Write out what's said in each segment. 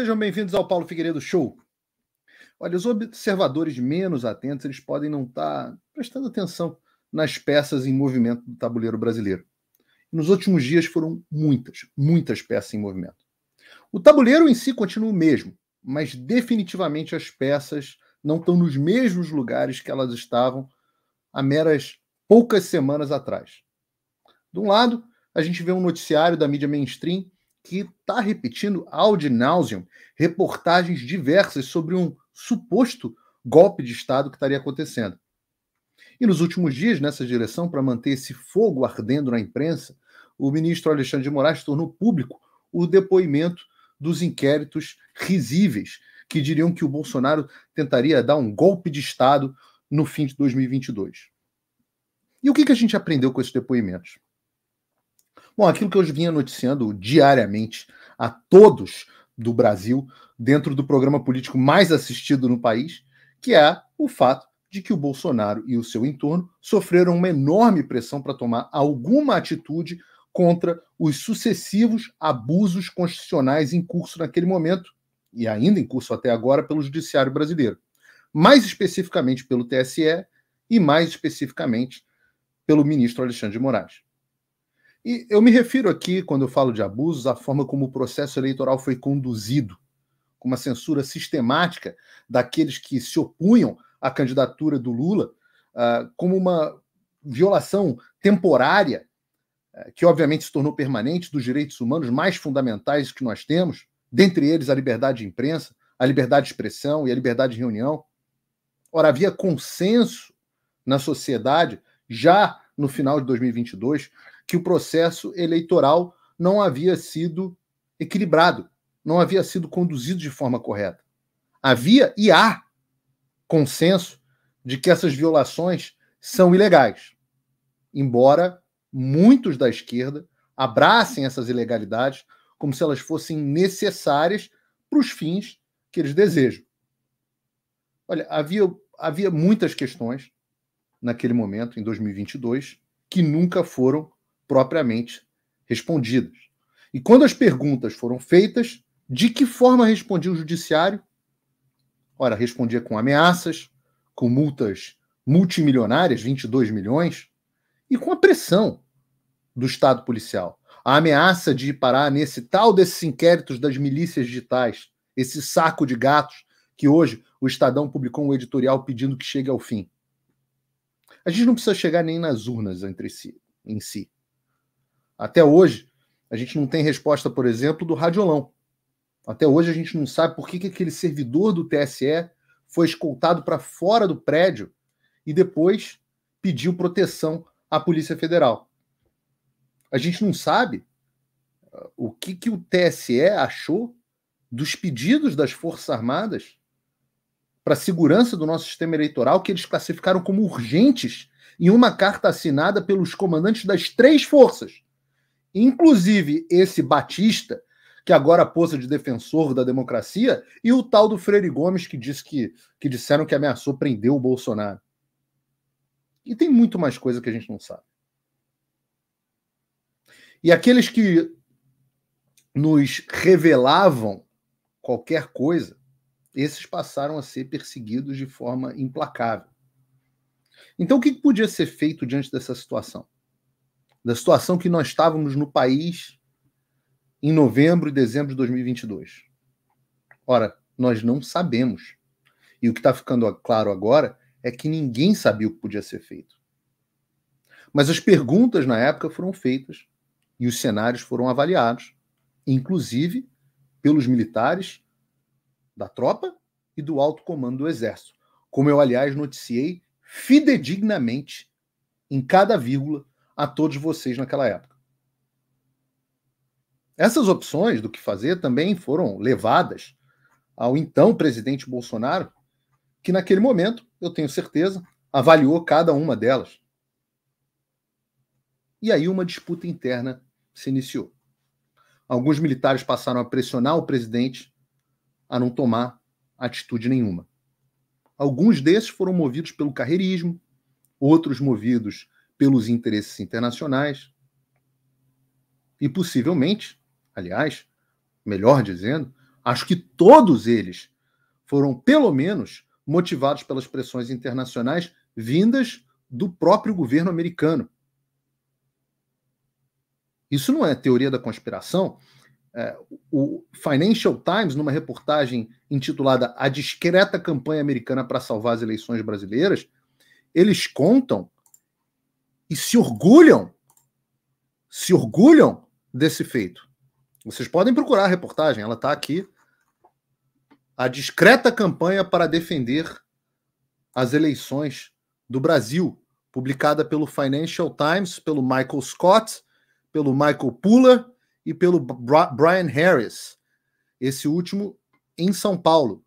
sejam bem-vindos ao Paulo Figueiredo Show. Olha, os observadores menos atentos eles podem não estar tá prestando atenção nas peças em movimento do tabuleiro brasileiro. Nos últimos dias foram muitas, muitas peças em movimento. O tabuleiro em si continua o mesmo, mas definitivamente as peças não estão nos mesmos lugares que elas estavam há meras poucas semanas atrás. De um lado, a gente vê um noticiário da mídia mainstream que está repetindo ad nauseum reportagens diversas sobre um suposto golpe de Estado que estaria acontecendo. E nos últimos dias, nessa direção, para manter esse fogo ardendo na imprensa, o ministro Alexandre de Moraes tornou público o depoimento dos inquéritos risíveis que diriam que o Bolsonaro tentaria dar um golpe de Estado no fim de 2022. E o que, que a gente aprendeu com esses depoimentos? Bom, aquilo que eu vinha noticiando diariamente a todos do Brasil, dentro do programa político mais assistido no país, que é o fato de que o Bolsonaro e o seu entorno sofreram uma enorme pressão para tomar alguma atitude contra os sucessivos abusos constitucionais em curso naquele momento, e ainda em curso até agora, pelo Judiciário Brasileiro. Mais especificamente pelo TSE e mais especificamente pelo ministro Alexandre de Moraes. E eu me refiro aqui, quando eu falo de abusos, à forma como o processo eleitoral foi conduzido, com uma censura sistemática daqueles que se opunham à candidatura do Lula, uh, como uma violação temporária, uh, que obviamente se tornou permanente, dos direitos humanos mais fundamentais que nós temos, dentre eles a liberdade de imprensa, a liberdade de expressão e a liberdade de reunião. Ora, havia consenso na sociedade já no final de 2022 que o processo eleitoral não havia sido equilibrado, não havia sido conduzido de forma correta. Havia e há consenso de que essas violações são ilegais, embora muitos da esquerda abracem essas ilegalidades como se elas fossem necessárias para os fins que eles desejam. Olha, havia, havia muitas questões naquele momento, em 2022, que nunca foram propriamente respondidas. E quando as perguntas foram feitas, de que forma respondia o judiciário? Ora, respondia com ameaças, com multas multimilionárias, 22 milhões, e com a pressão do Estado policial. A ameaça de ir parar nesse tal desses inquéritos das milícias digitais, esse saco de gatos que hoje o Estadão publicou um editorial pedindo que chegue ao fim. A gente não precisa chegar nem nas urnas entre si, em si. Até hoje, a gente não tem resposta, por exemplo, do Radiolão. Até hoje, a gente não sabe por que, que aquele servidor do TSE foi escoltado para fora do prédio e depois pediu proteção à Polícia Federal. A gente não sabe uh, o que, que o TSE achou dos pedidos das Forças Armadas para a segurança do nosso sistema eleitoral, que eles classificaram como urgentes em uma carta assinada pelos comandantes das três forças Inclusive, esse Batista, que agora posa de defensor da democracia, e o tal do Freire Gomes, que disse que, que disseram que ameaçou prender o Bolsonaro. E tem muito mais coisa que a gente não sabe. E aqueles que nos revelavam qualquer coisa, esses passaram a ser perseguidos de forma implacável. Então, o que podia ser feito diante dessa situação? da situação que nós estávamos no país em novembro e dezembro de 2022. Ora, nós não sabemos. E o que está ficando claro agora é que ninguém sabia o que podia ser feito. Mas as perguntas na época foram feitas e os cenários foram avaliados, inclusive pelos militares da tropa e do alto comando do exército, como eu aliás noticiei fidedignamente em cada vírgula a todos vocês naquela época. Essas opções do que fazer também foram levadas ao então presidente Bolsonaro, que naquele momento, eu tenho certeza, avaliou cada uma delas. E aí uma disputa interna se iniciou. Alguns militares passaram a pressionar o presidente a não tomar atitude nenhuma. Alguns desses foram movidos pelo carreirismo, outros movidos pelos interesses internacionais e possivelmente, aliás, melhor dizendo, acho que todos eles foram pelo menos motivados pelas pressões internacionais vindas do próprio governo americano. Isso não é teoria da conspiração. É, o Financial Times, numa reportagem intitulada A Discreta Campanha Americana para Salvar as Eleições Brasileiras, eles contam e se orgulham, se orgulham desse feito. Vocês podem procurar a reportagem, ela está aqui. A discreta campanha para defender as eleições do Brasil, publicada pelo Financial Times, pelo Michael Scott, pelo Michael Puller e pelo Brian Harris. Esse último em São Paulo.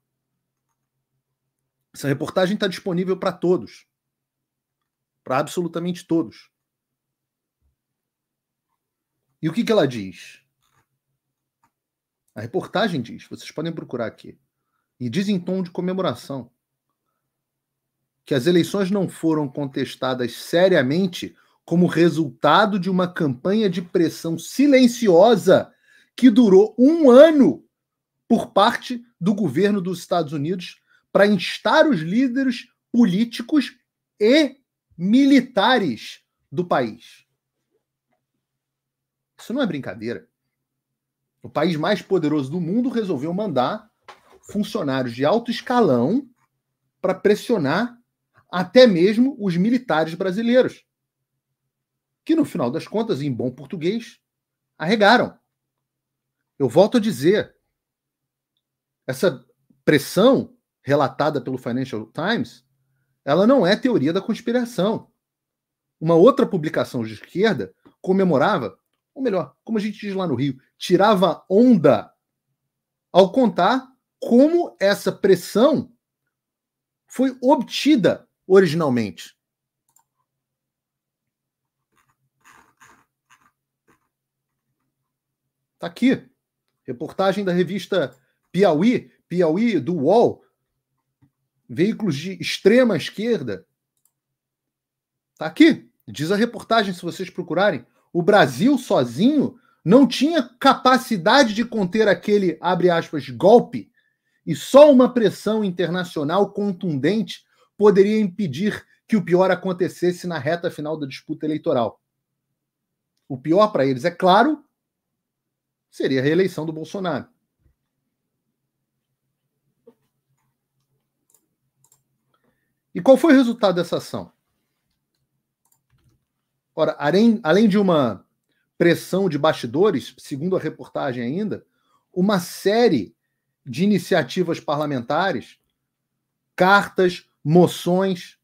Essa reportagem está disponível para todos para absolutamente todos. E o que, que ela diz? A reportagem diz, vocês podem procurar aqui, e diz em tom de comemoração que as eleições não foram contestadas seriamente como resultado de uma campanha de pressão silenciosa que durou um ano por parte do governo dos Estados Unidos para instar os líderes políticos e militares do país. Isso não é brincadeira. O país mais poderoso do mundo resolveu mandar funcionários de alto escalão para pressionar até mesmo os militares brasileiros, que no final das contas, em bom português, arregaram. Eu volto a dizer, essa pressão relatada pelo Financial Times ela não é teoria da conspiração. Uma outra publicação de esquerda comemorava, ou melhor, como a gente diz lá no Rio, tirava onda ao contar como essa pressão foi obtida originalmente. está aqui. Reportagem da revista Piauí, Piauí do UOL, veículos de extrema esquerda. Está aqui, diz a reportagem, se vocês procurarem. O Brasil sozinho não tinha capacidade de conter aquele, abre aspas, golpe, e só uma pressão internacional contundente poderia impedir que o pior acontecesse na reta final da disputa eleitoral. O pior para eles, é claro, seria a reeleição do Bolsonaro. E qual foi o resultado dessa ação? Ora, além de uma pressão de bastidores, segundo a reportagem ainda, uma série de iniciativas parlamentares, cartas, moções,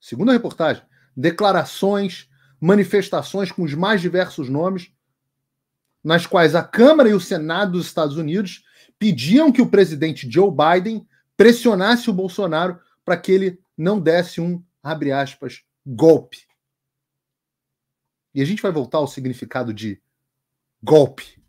segundo a reportagem, declarações, manifestações com os mais diversos nomes, nas quais a Câmara e o Senado dos Estados Unidos pediam que o presidente Joe Biden pressionasse o Bolsonaro para que ele não desse um, abre aspas, golpe. E a gente vai voltar ao significado de golpe.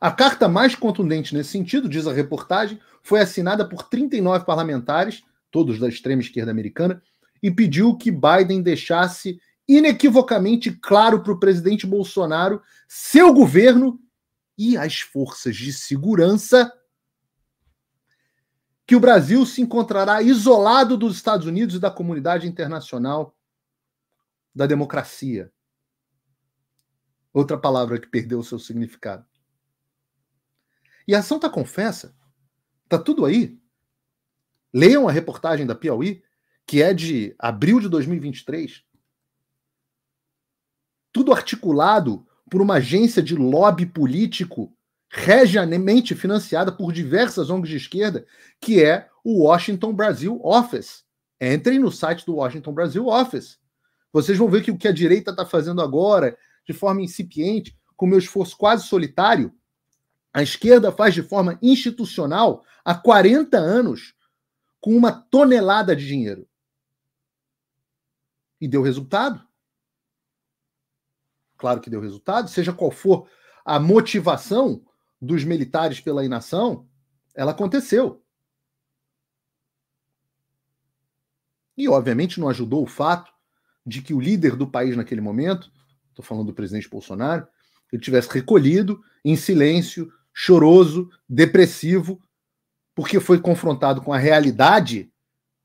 A carta mais contundente nesse sentido, diz a reportagem, foi assinada por 39 parlamentares, todos da extrema esquerda americana, e pediu que Biden deixasse inequivocamente claro para o presidente Bolsonaro, seu governo e as forças de segurança que o Brasil se encontrará isolado dos Estados Unidos e da comunidade internacional da democracia. Outra palavra que perdeu o seu significado. E a Santa tá Confessa, tá tudo aí. Leiam a reportagem da Piauí, que é de abril de 2023. Tudo articulado por uma agência de lobby político regiamente financiada por diversas ONGs de esquerda, que é o Washington Brasil Office. Entrem no site do Washington Brasil Office. Vocês vão ver que o que a direita está fazendo agora, de forma incipiente, com meu esforço quase solitário, a esquerda faz de forma institucional há 40 anos com uma tonelada de dinheiro. E deu resultado? Claro que deu resultado, seja qual for a motivação, dos militares pela inação, ela aconteceu. E, obviamente, não ajudou o fato de que o líder do país naquele momento, estou falando do presidente Bolsonaro, ele tivesse recolhido em silêncio, choroso, depressivo, porque foi confrontado com a realidade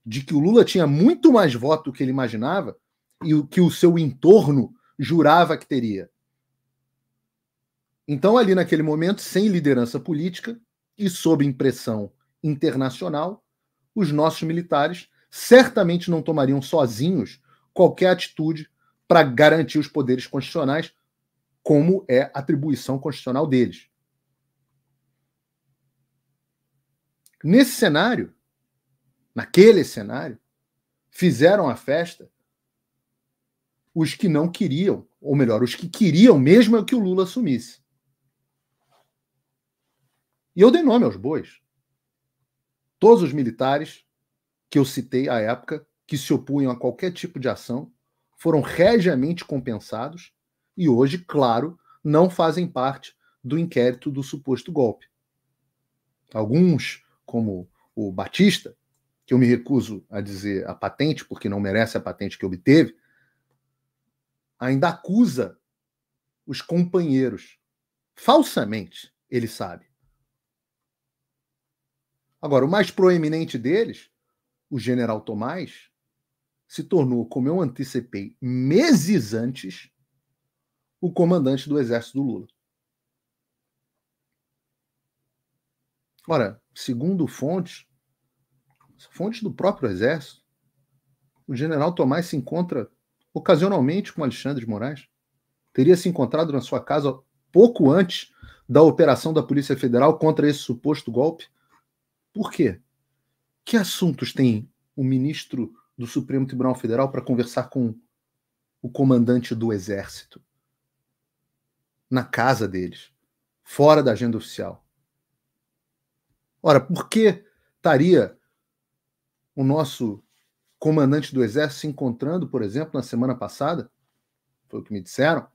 de que o Lula tinha muito mais voto do que ele imaginava e o que o seu entorno jurava que teria. Então, ali naquele momento, sem liderança política e sob impressão internacional, os nossos militares certamente não tomariam sozinhos qualquer atitude para garantir os poderes constitucionais, como é atribuição constitucional deles. Nesse cenário, naquele cenário, fizeram a festa os que não queriam, ou melhor, os que queriam mesmo é que o Lula assumisse. E eu dei nome aos bois. Todos os militares que eu citei à época, que se opunham a qualquer tipo de ação, foram regiamente compensados e hoje, claro, não fazem parte do inquérito do suposto golpe. Alguns, como o Batista, que eu me recuso a dizer a patente, porque não merece a patente que obteve, ainda acusa os companheiros. Falsamente, ele sabe, Agora, o mais proeminente deles, o general Tomás, se tornou, como eu antecipei, meses antes, o comandante do exército do Lula. Ora, segundo fontes, fontes do próprio exército, o general Tomás se encontra ocasionalmente com Alexandre de Moraes. Teria se encontrado na sua casa pouco antes da operação da Polícia Federal contra esse suposto golpe. Por quê? Que assuntos tem o ministro do Supremo Tribunal Federal para conversar com o comandante do Exército? Na casa deles, fora da agenda oficial. Ora, por que estaria o nosso comandante do Exército se encontrando, por exemplo, na semana passada, foi o que me disseram,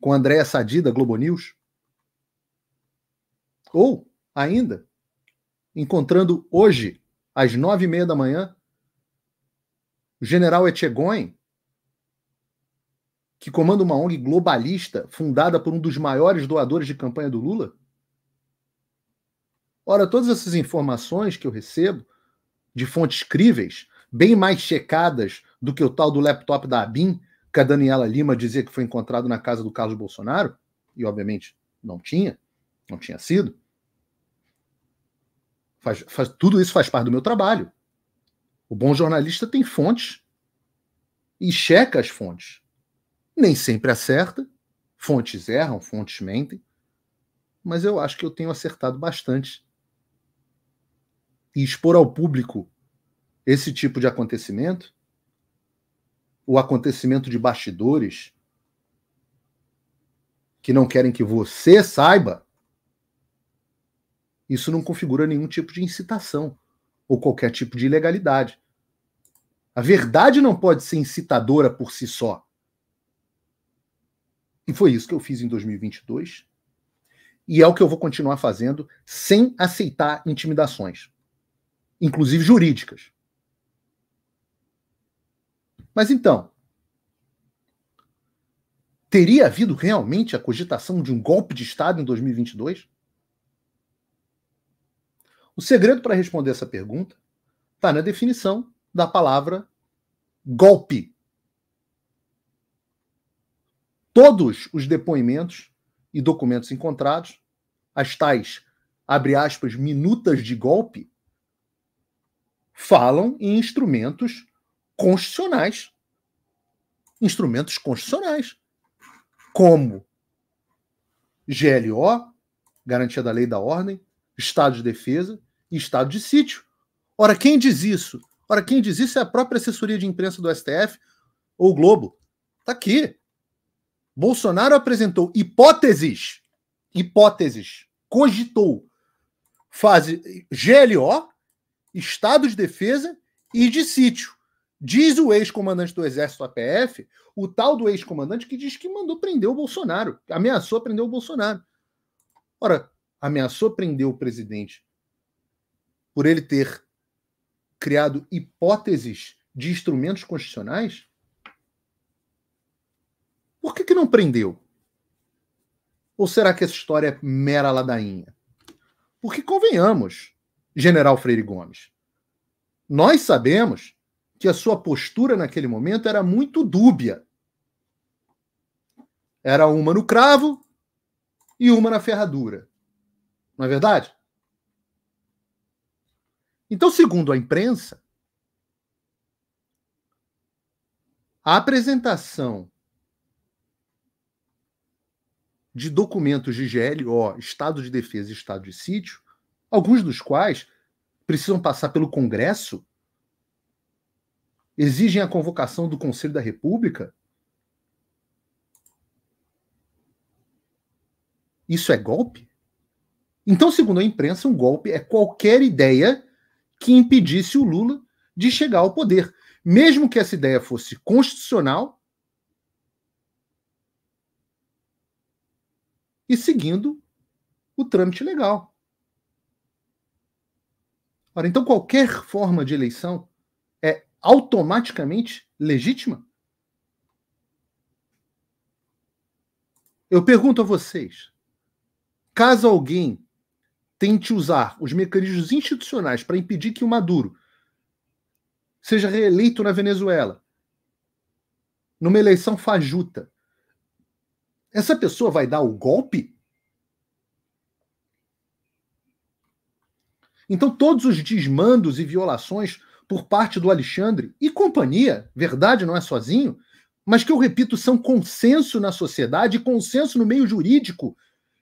com Andréa Sadi, da Globo News? Ou, ainda, encontrando hoje, às nove e meia da manhã, o general Etchegoin, que comanda uma ONG globalista fundada por um dos maiores doadores de campanha do Lula? Ora, todas essas informações que eu recebo de fontes críveis, bem mais checadas do que o tal do laptop da ABIN, que a Daniela Lima dizia que foi encontrado na casa do Carlos Bolsonaro, e obviamente não tinha, não tinha sido, Faz, faz, tudo isso faz parte do meu trabalho. O bom jornalista tem fontes e checa as fontes. Nem sempre acerta, fontes erram, fontes mentem, mas eu acho que eu tenho acertado bastante. E expor ao público esse tipo de acontecimento, o acontecimento de bastidores, que não querem que você saiba, isso não configura nenhum tipo de incitação ou qualquer tipo de ilegalidade. A verdade não pode ser incitadora por si só. E foi isso que eu fiz em 2022. E é o que eu vou continuar fazendo sem aceitar intimidações, inclusive jurídicas. Mas então, teria havido realmente a cogitação de um golpe de Estado em 2022? O segredo para responder essa pergunta está na definição da palavra golpe. Todos os depoimentos e documentos encontrados, as tais, abre aspas, minutas de golpe, falam em instrumentos constitucionais. Instrumentos constitucionais. Como GLO, Garantia da Lei e da Ordem, Estado de defesa e estado de sítio. Ora, quem diz isso? Ora, quem diz isso é a própria assessoria de imprensa do STF ou o Globo. Tá aqui. Bolsonaro apresentou hipóteses, hipóteses, cogitou fase GLO, estado de defesa e de sítio. Diz o ex-comandante do Exército APF, o tal do ex-comandante que diz que mandou prender o Bolsonaro, ameaçou prender o Bolsonaro. Ora, ameaçou prender o presidente por ele ter criado hipóteses de instrumentos constitucionais? Por que, que não prendeu? Ou será que essa história é mera ladainha? Porque convenhamos, General Freire Gomes, nós sabemos que a sua postura naquele momento era muito dúbia. Era uma no cravo e uma na ferradura. Não é verdade? Então, segundo a imprensa, a apresentação de documentos de GLO, estado de defesa e estado de sítio, alguns dos quais precisam passar pelo Congresso, exigem a convocação do Conselho da República. Isso é golpe? Então, segundo a imprensa, um golpe é qualquer ideia que impedisse o Lula de chegar ao poder, mesmo que essa ideia fosse constitucional e seguindo o trâmite legal. Ora, então qualquer forma de eleição é automaticamente legítima? Eu pergunto a vocês: caso alguém tente usar os mecanismos institucionais para impedir que o Maduro seja reeleito na Venezuela, numa eleição fajuta, essa pessoa vai dar o golpe? Então, todos os desmandos e violações por parte do Alexandre e companhia, verdade não é sozinho, mas que eu repito, são consenso na sociedade, consenso no meio jurídico,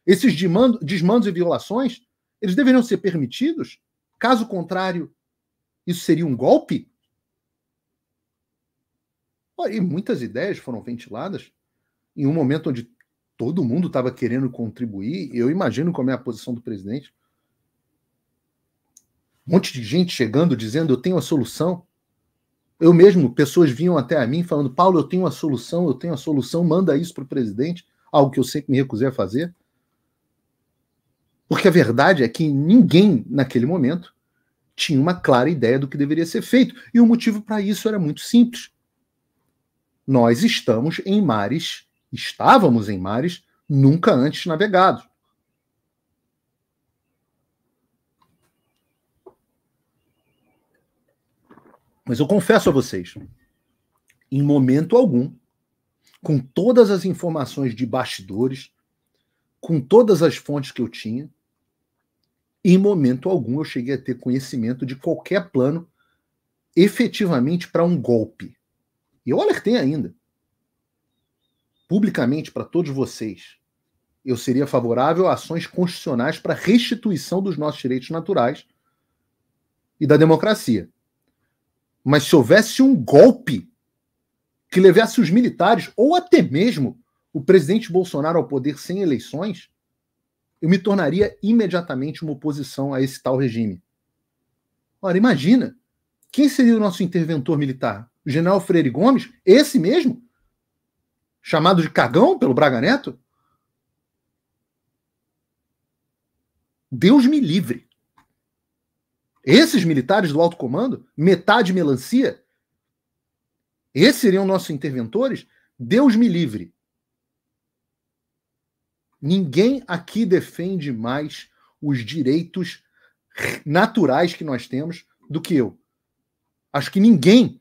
esses desmandos e violações, eles deveriam ser permitidos? Caso contrário, isso seria um golpe? E muitas ideias foram ventiladas em um momento onde todo mundo estava querendo contribuir. Eu imagino como é a posição do presidente. Um monte de gente chegando dizendo: Eu tenho a solução. Eu mesmo, pessoas vinham até a mim falando: Paulo, eu tenho a solução, eu tenho a solução, manda isso para o presidente, algo que eu sempre me recusei a fazer. Porque a verdade é que ninguém, naquele momento, tinha uma clara ideia do que deveria ser feito. E o motivo para isso era muito simples. Nós estamos em mares, estávamos em mares nunca antes navegados. Mas eu confesso a vocês, em momento algum, com todas as informações de bastidores, com todas as fontes que eu tinha, em momento algum eu cheguei a ter conhecimento de qualquer plano efetivamente para um golpe. E eu alertei ainda, publicamente para todos vocês, eu seria favorável a ações constitucionais para restituição dos nossos direitos naturais e da democracia. Mas se houvesse um golpe que levasse os militares ou até mesmo o presidente Bolsonaro ao poder sem eleições, eu me tornaria imediatamente uma oposição a esse tal regime. Ora, imagina, quem seria o nosso interventor militar? O general Freire Gomes? Esse mesmo? Chamado de cagão pelo Braga Neto? Deus me livre. Esses militares do alto comando, metade melancia, esses seriam nossos interventores? Deus me livre. Ninguém aqui defende mais os direitos naturais que nós temos do que eu. Acho que ninguém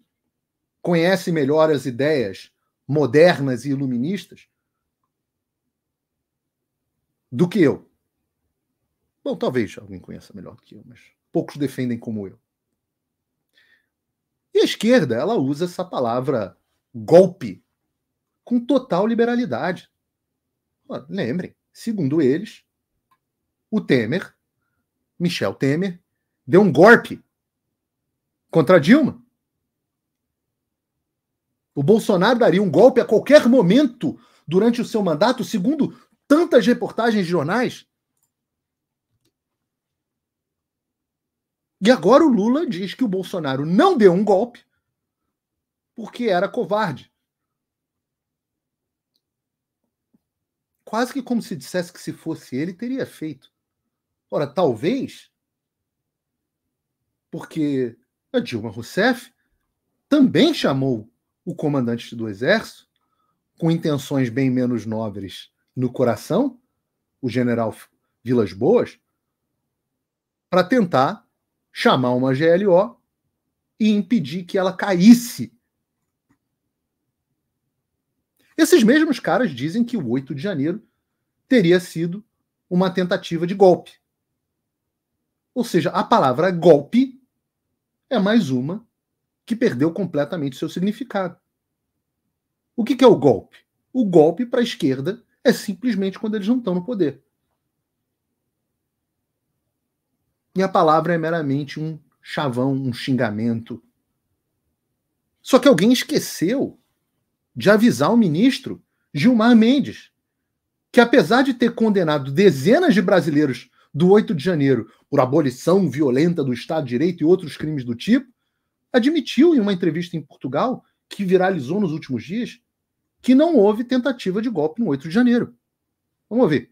conhece melhor as ideias modernas e iluministas do que eu. Bom, talvez alguém conheça melhor do que eu, mas poucos defendem como eu. E a esquerda, ela usa essa palavra golpe com total liberalidade. Mano, lembrem, segundo eles, o Temer, Michel Temer, deu um golpe contra Dilma. O Bolsonaro daria um golpe a qualquer momento durante o seu mandato, segundo tantas reportagens de jornais. E agora o Lula diz que o Bolsonaro não deu um golpe porque era covarde. quase que como se dissesse que se fosse ele, teria feito. Ora, talvez, porque a Dilma Rousseff também chamou o comandante do exército, com intenções bem menos nobres no coração, o general Vilas Boas, para tentar chamar uma GLO e impedir que ela caísse esses mesmos caras dizem que o 8 de janeiro teria sido uma tentativa de golpe. Ou seja, a palavra golpe é mais uma que perdeu completamente seu significado. O que, que é o golpe? O golpe para a esquerda é simplesmente quando eles não estão no poder. E a palavra é meramente um chavão, um xingamento. Só que alguém esqueceu de avisar o ministro Gilmar Mendes, que apesar de ter condenado dezenas de brasileiros do 8 de janeiro por abolição violenta do Estado de Direito e outros crimes do tipo, admitiu em uma entrevista em Portugal, que viralizou nos últimos dias, que não houve tentativa de golpe no 8 de janeiro. Vamos ouvir.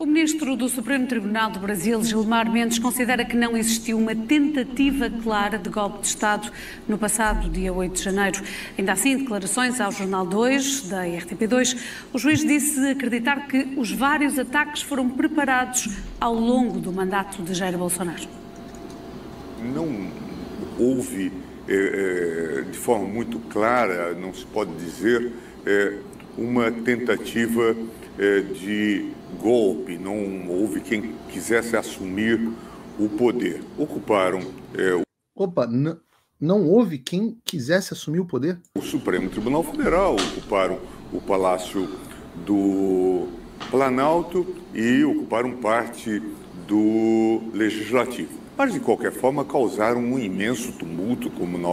O ministro do Supremo Tribunal do Brasil, Gilmar Mendes, considera que não existiu uma tentativa clara de golpe de Estado no passado dia 8 de janeiro. Ainda assim, em declarações ao Jornal 2 da RTP2, o juiz disse acreditar que os vários ataques foram preparados ao longo do mandato de Jair Bolsonaro. Não houve, é, de forma muito clara, não se pode dizer, é, uma tentativa é, de golpe, não houve quem quisesse assumir o poder. Ocuparam. É, Opa, não houve quem quisesse assumir o poder? O Supremo Tribunal Federal ocuparam o Palácio do Planalto e ocuparam parte do Legislativo. Mas, de qualquer forma, causaram um imenso tumulto, como nós.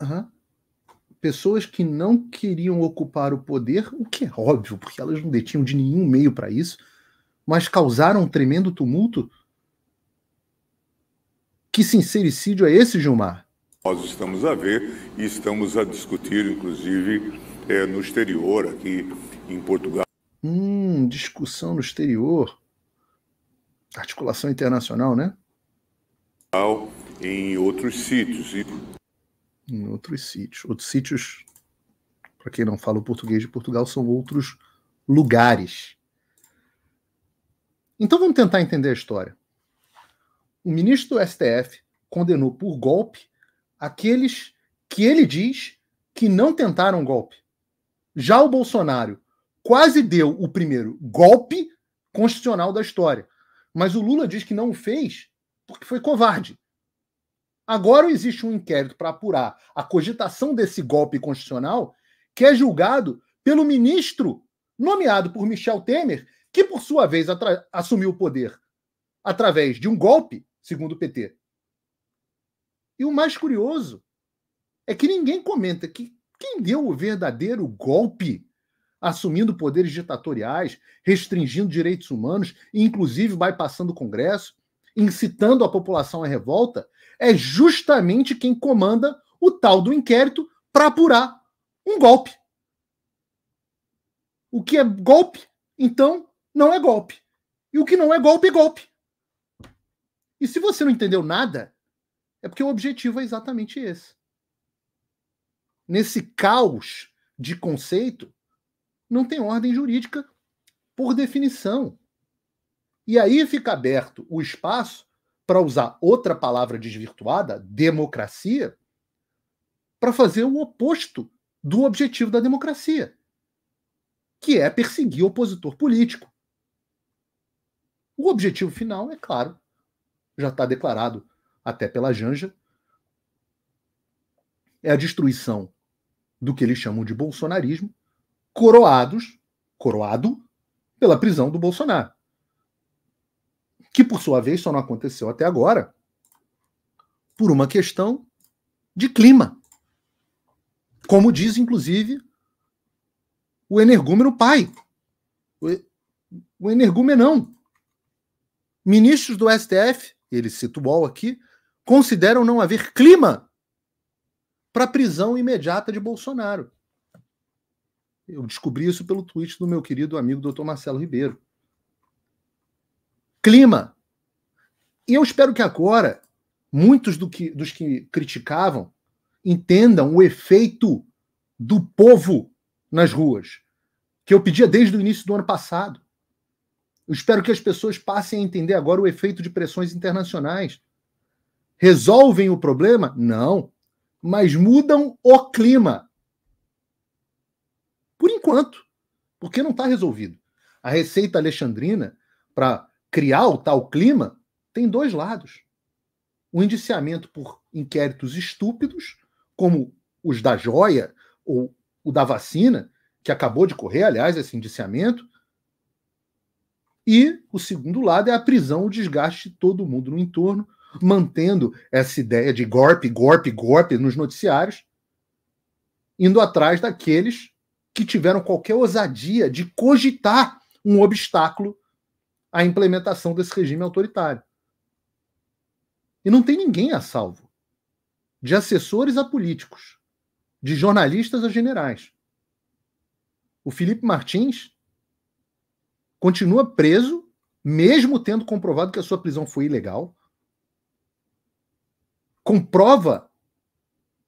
Uhum pessoas que não queriam ocupar o poder, o que é óbvio, porque elas não detinham de nenhum meio para isso, mas causaram um tremendo tumulto. Que sincericídio é esse, Gilmar? Nós estamos a ver e estamos a discutir, inclusive, é, no exterior, aqui em Portugal. Hum, discussão no exterior. Articulação internacional, né? Em outros sítios. E em outros sítios. Outros sítios, para quem não fala o português de Portugal, são outros lugares. Então vamos tentar entender a história. O ministro do STF condenou por golpe aqueles que ele diz que não tentaram golpe. Já o Bolsonaro quase deu o primeiro golpe constitucional da história, mas o Lula diz que não o fez porque foi covarde. Agora existe um inquérito para apurar a cogitação desse golpe constitucional, que é julgado pelo ministro nomeado por Michel Temer, que por sua vez assumiu o poder através de um golpe, segundo o PT. E o mais curioso é que ninguém comenta que quem deu o verdadeiro golpe, assumindo poderes ditatoriais, restringindo direitos humanos, inclusive bypassando o Congresso, incitando a população à revolta, é justamente quem comanda o tal do inquérito para apurar um golpe. O que é golpe, então, não é golpe. E o que não é golpe, é golpe. E se você não entendeu nada, é porque o objetivo é exatamente esse. Nesse caos de conceito, não tem ordem jurídica por definição. E aí fica aberto o espaço para usar outra palavra desvirtuada, democracia, para fazer o oposto do objetivo da democracia, que é perseguir o opositor político. O objetivo final, é claro, já está declarado até pela Janja, é a destruição do que eles chamam de bolsonarismo, coroados, coroado pela prisão do Bolsonaro que por sua vez só não aconteceu até agora por uma questão de clima. Como diz, inclusive, o energúmeno pai. O energúmeno Ministros do STF, ele cita o UOL aqui, consideram não haver clima para prisão imediata de Bolsonaro. Eu descobri isso pelo tweet do meu querido amigo Dr. Marcelo Ribeiro clima. E eu espero que agora muitos do que, dos que criticavam entendam o efeito do povo nas ruas, que eu pedia desde o início do ano passado. Eu espero que as pessoas passem a entender agora o efeito de pressões internacionais. Resolvem o problema? Não. Mas mudam o clima. Por enquanto. Porque não está resolvido. A receita alexandrina para criar o tal clima, tem dois lados. O indiciamento por inquéritos estúpidos, como os da joia ou o da vacina, que acabou de correr, aliás, esse indiciamento. E o segundo lado é a prisão, o desgaste de todo mundo no entorno, mantendo essa ideia de golpe, golpe, golpe nos noticiários, indo atrás daqueles que tiveram qualquer ousadia de cogitar um obstáculo a implementação desse regime autoritário. E não tem ninguém a salvo. De assessores a políticos, de jornalistas a generais. O Felipe Martins continua preso, mesmo tendo comprovado que a sua prisão foi ilegal, com prova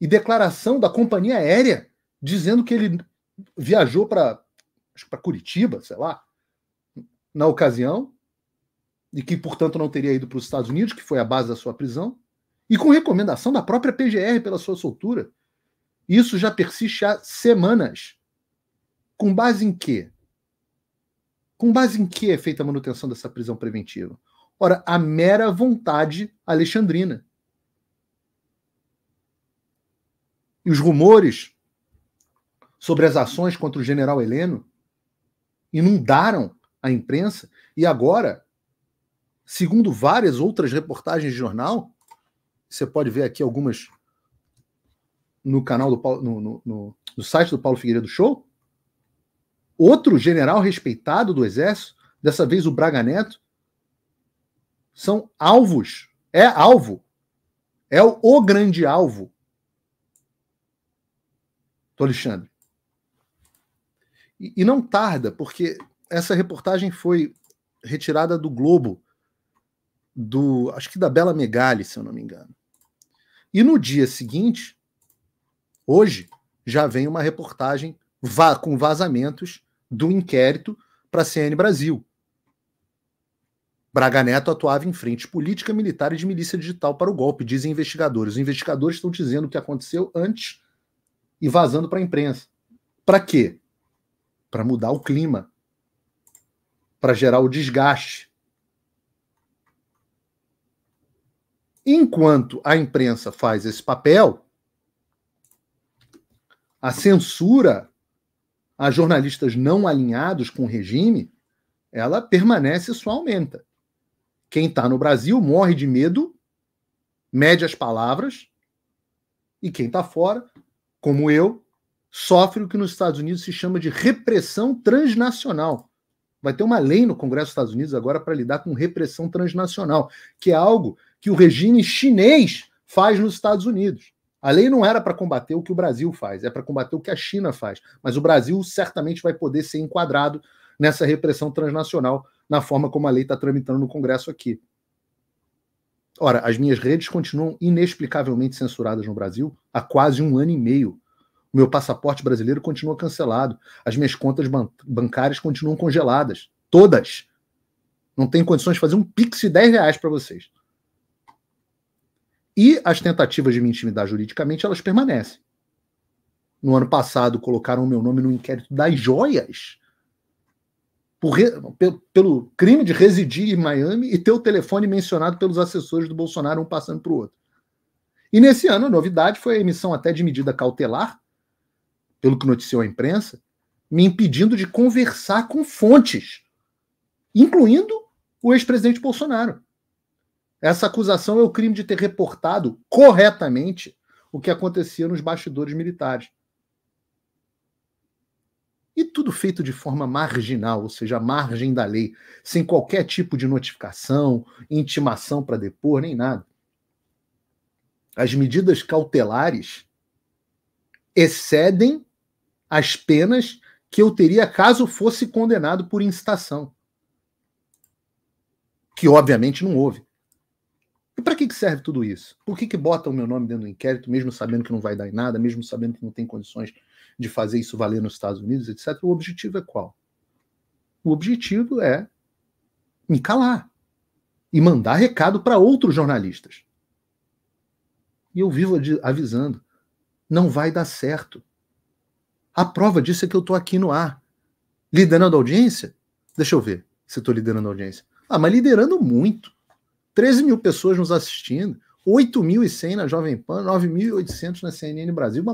e declaração da companhia aérea dizendo que ele viajou para Curitiba, sei lá, na ocasião, e que, portanto, não teria ido para os Estados Unidos, que foi a base da sua prisão, e com recomendação da própria PGR pela sua soltura. Isso já persiste há semanas. Com base em quê? Com base em que é feita a manutenção dessa prisão preventiva? Ora, a mera vontade alexandrina. E os rumores sobre as ações contra o general Heleno inundaram a imprensa e agora segundo várias outras reportagens de jornal, você pode ver aqui algumas no canal do Paulo, no, no, no, no site do Paulo Figueiredo Show. Outro general respeitado do Exército, dessa vez o Braga Neto, são alvos. É alvo. É o, o grande alvo do Alexandre. E, e não tarda, porque essa reportagem foi retirada do Globo do, acho que da Bela Megali, se eu não me engano. E no dia seguinte, hoje, já vem uma reportagem com vazamentos do inquérito para a CN Brasil. Braga Neto atuava em frente política, militar e de milícia digital para o golpe, dizem investigadores. Os investigadores estão dizendo o que aconteceu antes e vazando para a imprensa. Para quê? Para mudar o clima, para gerar o desgaste Enquanto a imprensa faz esse papel, a censura a jornalistas não alinhados com o regime, ela permanece e só aumenta. Quem está no Brasil morre de medo, mede as palavras, e quem está fora, como eu, sofre o que nos Estados Unidos se chama de repressão transnacional. Vai ter uma lei no Congresso dos Estados Unidos agora para lidar com repressão transnacional, que é algo que o regime chinês faz nos Estados Unidos. A lei não era para combater o que o Brasil faz, é para combater o que a China faz. Mas o Brasil certamente vai poder ser enquadrado nessa repressão transnacional na forma como a lei está tramitando no Congresso aqui. Ora, as minhas redes continuam inexplicavelmente censuradas no Brasil há quase um ano e meio. O meu passaporte brasileiro continua cancelado. As minhas contas ban bancárias continuam congeladas. Todas. Não tenho condições de fazer um pix de 10 reais para vocês. E as tentativas de me intimidar juridicamente, elas permanecem. No ano passado, colocaram o meu nome no inquérito das joias. Re... pelo crime de residir em Miami e ter o telefone mencionado pelos assessores do Bolsonaro, um passando para o outro. E nesse ano, a novidade foi a emissão até de medida cautelar, pelo que noticiou a imprensa, me impedindo de conversar com fontes, incluindo o ex-presidente Bolsonaro. Essa acusação é o crime de ter reportado corretamente o que acontecia nos bastidores militares. E tudo feito de forma marginal, ou seja, à margem da lei, sem qualquer tipo de notificação, intimação para depor, nem nada. As medidas cautelares excedem as penas que eu teria caso fosse condenado por incitação. Que obviamente não houve. E para que, que serve tudo isso? Por que, que o meu nome dentro do inquérito, mesmo sabendo que não vai dar em nada, mesmo sabendo que não tem condições de fazer isso valer nos Estados Unidos, etc. O objetivo é qual? O objetivo é me calar e mandar recado para outros jornalistas. E eu vivo avisando: não vai dar certo. A prova disso é que eu estou aqui no ar. Liderando a audiência? Deixa eu ver se estou liderando a audiência. Ah, mas liderando muito. 13 mil pessoas nos assistindo, 8.100 na Jovem Pan, 9.800 na CNN Brasil,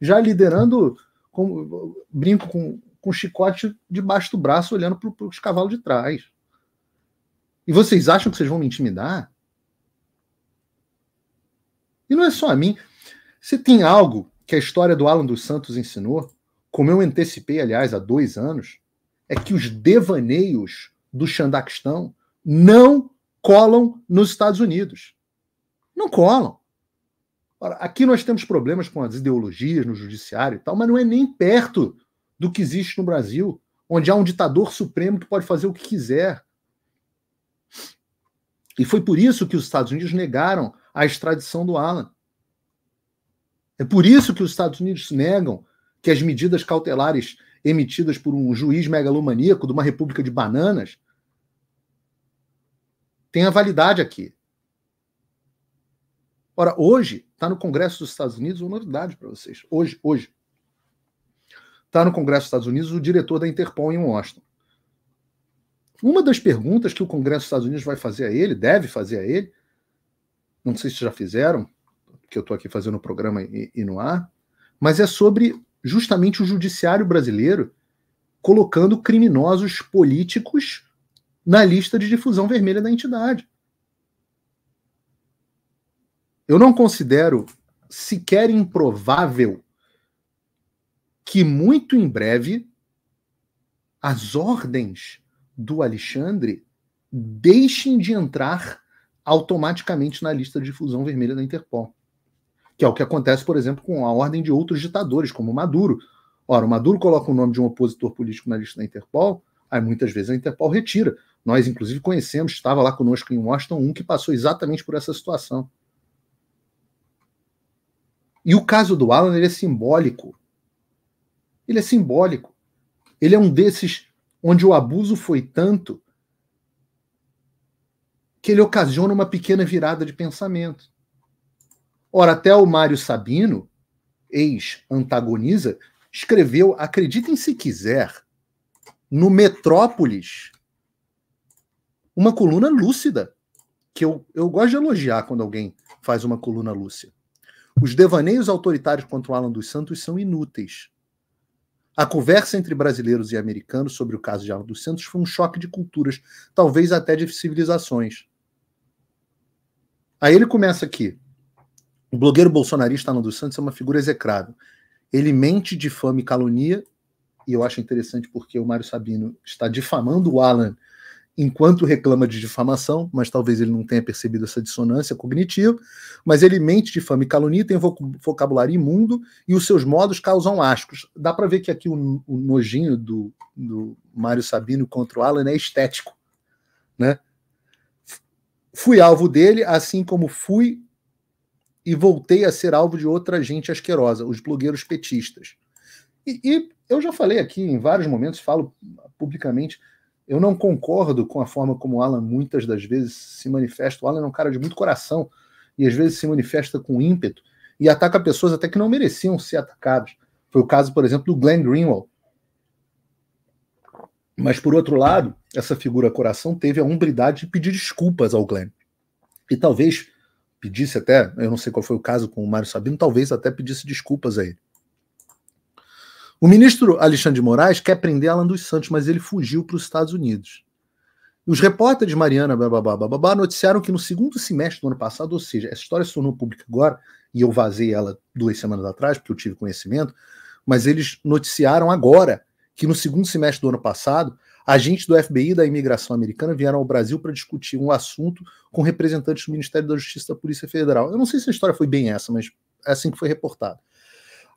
já liderando, com, brinco com, com chicote debaixo do braço, olhando para os cavalos de trás. E vocês acham que vocês vão me intimidar? E não é só a mim. Se tem algo que a história do Alan dos Santos ensinou, como eu antecipei, aliás, há dois anos, é que os devaneios do Xandaquistão não colam nos Estados Unidos. Não colam. Ora, aqui nós temos problemas com as ideologias no judiciário e tal, mas não é nem perto do que existe no Brasil, onde há um ditador supremo que pode fazer o que quiser. E foi por isso que os Estados Unidos negaram a extradição do Alan. É por isso que os Estados Unidos negam que as medidas cautelares emitidas por um juiz megalomaníaco de uma república de bananas tem a validade aqui. Ora, hoje, está no Congresso dos Estados Unidos, uma novidade para vocês. Hoje, hoje. Está no Congresso dos Estados Unidos o diretor da Interpol em Washington. Uma das perguntas que o Congresso dos Estados Unidos vai fazer a ele, deve fazer a ele, não sei se já fizeram, que eu estou aqui fazendo o programa e, e no ar, mas é sobre justamente o judiciário brasileiro colocando criminosos políticos na lista de difusão vermelha da entidade. Eu não considero sequer improvável que muito em breve as ordens do Alexandre deixem de entrar automaticamente na lista de difusão vermelha da Interpol. Que é o que acontece, por exemplo, com a ordem de outros ditadores, como Maduro. Ora, o Maduro coloca o nome de um opositor político na lista da Interpol, aí muitas vezes a Interpol retira. Nós, inclusive, conhecemos, estava lá conosco em Washington, um que passou exatamente por essa situação. E o caso do Alan ele é simbólico. Ele é simbólico. Ele é um desses onde o abuso foi tanto que ele ocasiona uma pequena virada de pensamento. Ora, até o Mário Sabino, ex-antagoniza, escreveu, acreditem se quiser, no Metrópolis, uma coluna lúcida, que eu, eu gosto de elogiar quando alguém faz uma coluna lúcida. Os devaneios autoritários contra o Alan dos Santos são inúteis. A conversa entre brasileiros e americanos sobre o caso de Alan dos Santos foi um choque de culturas, talvez até de civilizações. Aí ele começa aqui. O blogueiro bolsonarista Alan dos Santos é uma figura execrável. Ele mente, difama e calunia, e eu acho interessante porque o Mário Sabino está difamando o Alan enquanto reclama de difamação, mas talvez ele não tenha percebido essa dissonância cognitiva, mas ele mente, difama e calunia, tem vocabulário imundo e os seus modos causam ascos. Dá para ver que aqui o, o nojinho do, do Mário Sabino contra o Alan é estético, né? Fui alvo dele, assim como fui e voltei a ser alvo de outra gente asquerosa, os blogueiros petistas. E, e eu já falei aqui em vários momentos, falo publicamente, eu não concordo com a forma como o Alan muitas das vezes se manifesta. O Alan é um cara de muito coração e às vezes se manifesta com ímpeto e ataca pessoas até que não mereciam ser atacadas. Foi o caso, por exemplo, do Glenn Greenwald. Mas, por outro lado, essa figura coração teve a humildade de pedir desculpas ao Glenn. E talvez pedisse até, eu não sei qual foi o caso com o Mário Sabino, talvez até pedisse desculpas a ele. O ministro Alexandre de Moraes quer prender Alan dos Santos, mas ele fugiu para os Estados Unidos. Os repórteres Mariana bababá, bababá, noticiaram que no segundo semestre do ano passado, ou seja, essa história se tornou pública agora, e eu vazei ela duas semanas atrás, porque eu tive conhecimento, mas eles noticiaram agora que no segundo semestre do ano passado, agentes do FBI e da imigração americana vieram ao Brasil para discutir um assunto com representantes do Ministério da Justiça e da Polícia Federal. Eu não sei se a história foi bem essa, mas é assim que foi reportado.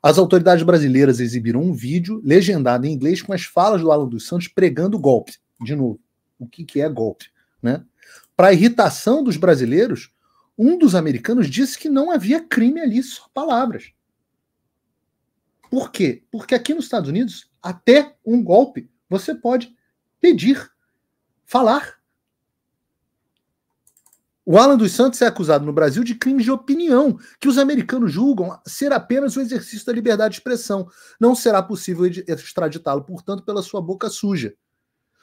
As autoridades brasileiras exibiram um vídeo legendado em inglês com as falas do Alan dos Santos pregando golpe. De novo, o que, que é golpe? Né? Para irritação dos brasileiros, um dos americanos disse que não havia crime ali, só palavras. Por quê? Porque aqui nos Estados Unidos, até um golpe, você pode pedir, falar o Alan dos Santos é acusado no Brasil de crimes de opinião, que os americanos julgam ser apenas o um exercício da liberdade de expressão. Não será possível extraditá-lo, portanto, pela sua boca suja.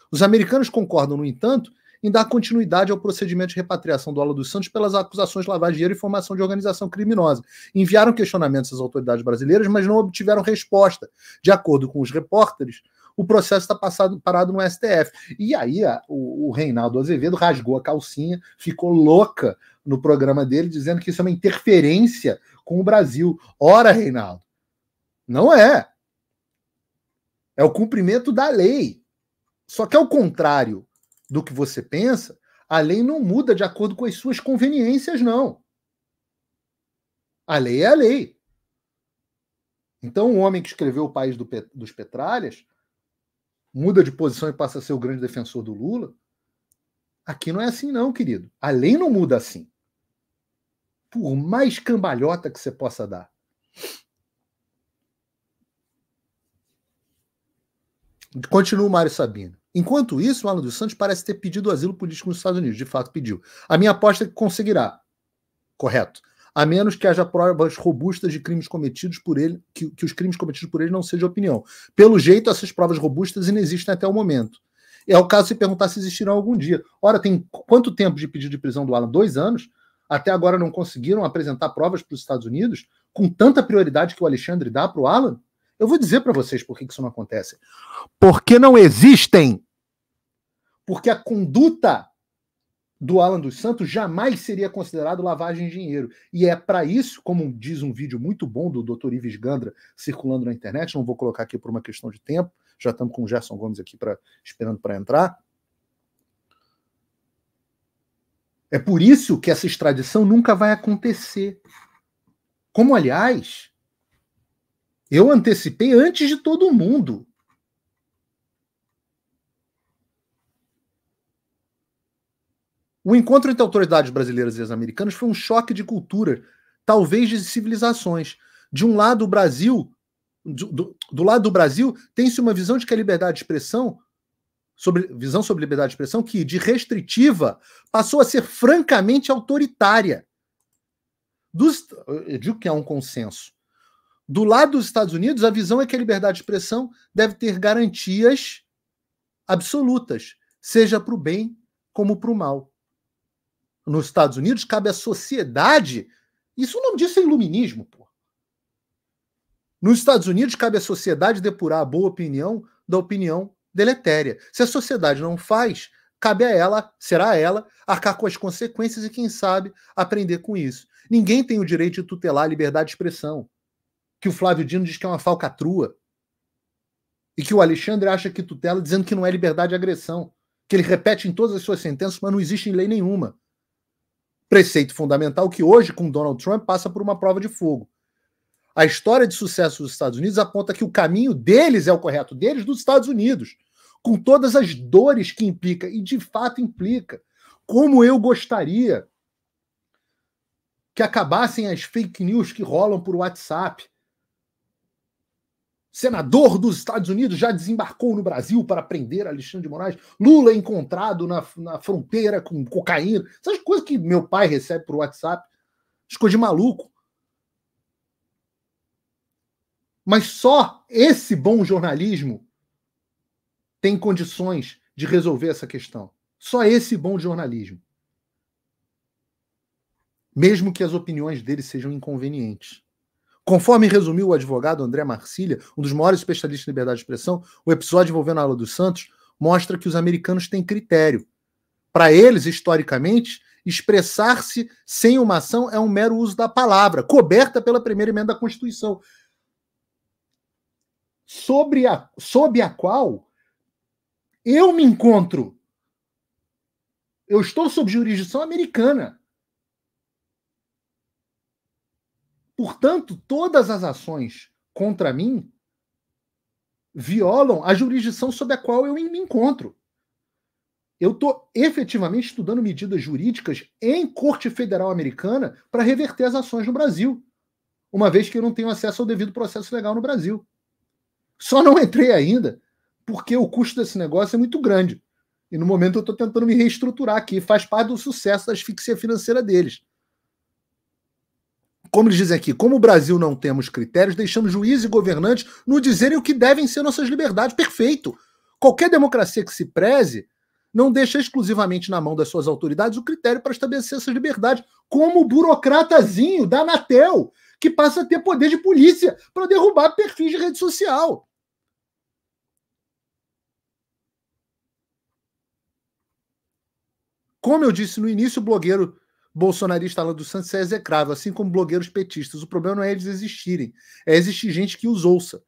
Os americanos concordam, no entanto, em dar continuidade ao procedimento de repatriação do Alan dos Santos pelas acusações de lavar dinheiro e formação de organização criminosa. Enviaram questionamentos às autoridades brasileiras, mas não obtiveram resposta. De acordo com os repórteres, o processo está passado parado no STF. E aí a, o, o Reinaldo Azevedo rasgou a calcinha, ficou louca no programa dele, dizendo que isso é uma interferência com o Brasil. Ora, Reinaldo, não é. É o cumprimento da lei. Só que ao contrário do que você pensa, a lei não muda de acordo com as suas conveniências, não. A lei é a lei. Então, o homem que escreveu O País do Pet dos Petralhas muda de posição e passa a ser o grande defensor do Lula. Aqui não é assim, não, querido. A lei não muda assim. Por mais cambalhota que você possa dar. Continua o Mário Sabino. Enquanto isso, o Alan dos Santos parece ter pedido asilo político nos Estados Unidos. De fato, pediu. A minha aposta é que conseguirá. Correto a menos que haja provas robustas de crimes cometidos por ele, que, que os crimes cometidos por ele não sejam de opinião. Pelo jeito, essas provas robustas inexistem até o momento. É o caso de se perguntar se existirão algum dia. Ora, tem quanto tempo de pedido de prisão do Alan? Dois anos? Até agora não conseguiram apresentar provas para os Estados Unidos com tanta prioridade que o Alexandre dá para o Alan? Eu vou dizer para vocês por que isso não acontece. Porque não existem. Porque a conduta do Alan dos Santos jamais seria considerado lavagem de dinheiro. E é para isso, como diz um vídeo muito bom do Dr. Ives Gandra circulando na internet, não vou colocar aqui por uma questão de tempo, já estamos com o Gerson Gomes aqui pra, esperando para entrar. É por isso que essa extradição nunca vai acontecer. Como, aliás, eu antecipei antes de todo mundo O encontro entre autoridades brasileiras e as americanas foi um choque de cultura, talvez de civilizações. De um lado, o Brasil, do, do lado do Brasil, tem-se uma visão de que a liberdade de expressão, sobre, visão sobre liberdade de expressão, que de restritiva passou a ser francamente autoritária. Dos, eu digo que há um consenso. Do lado dos Estados Unidos, a visão é que a liberdade de expressão deve ter garantias absolutas, seja para o bem como para o mal nos Estados Unidos, cabe à sociedade. Isso não diz é iluminismo, pô. Nos Estados Unidos, cabe à sociedade depurar a boa opinião da opinião deletéria. Se a sociedade não faz, cabe a ela, será ela, arcar com as consequências e, quem sabe, aprender com isso. Ninguém tem o direito de tutelar a liberdade de expressão, que o Flávio Dino diz que é uma falcatrua, e que o Alexandre acha que tutela, dizendo que não é liberdade de agressão, que ele repete em todas as suas sentenças, mas não existe em lei nenhuma preceito fundamental que hoje, com Donald Trump, passa por uma prova de fogo. A história de sucesso dos Estados Unidos aponta que o caminho deles é o correto deles, dos Estados Unidos, com todas as dores que implica, e de fato implica. Como eu gostaria que acabassem as fake news que rolam por WhatsApp, senador dos Estados Unidos, já desembarcou no Brasil para prender Alexandre de Moraes. Lula é encontrado na, na fronteira com cocaína. Essas coisas que meu pai recebe por WhatsApp. Escoisa de maluco. Mas só esse bom jornalismo tem condições de resolver essa questão. Só esse bom jornalismo. Mesmo que as opiniões dele sejam inconvenientes. Conforme resumiu o advogado André Marcília, um dos maiores especialistas em liberdade de expressão, o episódio envolvendo a aula dos Santos mostra que os americanos têm critério. Para eles, historicamente, expressar-se sem uma ação é um mero uso da palavra, coberta pela primeira emenda da Constituição, sobre a, sob a qual eu me encontro. Eu estou sob jurisdição americana. Portanto, todas as ações contra mim violam a jurisdição sob a qual eu me encontro. Eu estou efetivamente estudando medidas jurídicas em Corte Federal Americana para reverter as ações no Brasil, uma vez que eu não tenho acesso ao devido processo legal no Brasil. Só não entrei ainda porque o custo desse negócio é muito grande. E no momento eu estou tentando me reestruturar aqui. Faz parte do sucesso da asfixia financeira deles como eles dizem aqui, como o Brasil não temos critérios, deixamos juízes e governantes no dizerem o que devem ser nossas liberdades. Perfeito! Qualquer democracia que se preze não deixa exclusivamente na mão das suas autoridades o critério para estabelecer essas liberdades, como o burocratazinho da Anatel, que passa a ter poder de polícia para derrubar perfis de rede social. Como eu disse no início, o blogueiro bolsonarista lá do Santos é execrável, assim como blogueiros petistas. O problema não é eles existirem, é existir gente que os ouça.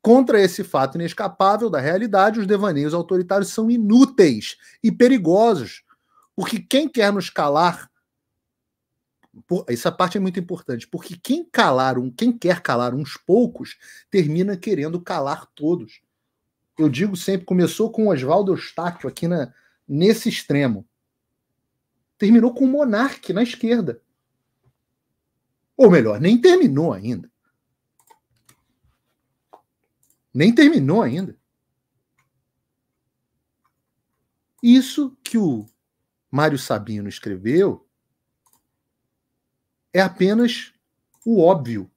Contra esse fato inescapável da realidade, os devaneios autoritários são inúteis e perigosos, porque quem quer nos calar por, essa parte é muito importante, porque quem calar um, quem quer calar uns poucos, termina querendo calar todos. Eu digo sempre, começou com Oswaldo Eustáquio aqui na, nesse extremo terminou com o Monarque na esquerda. Ou melhor, nem terminou ainda. Nem terminou ainda. Isso que o Mário Sabino escreveu é apenas o óbvio.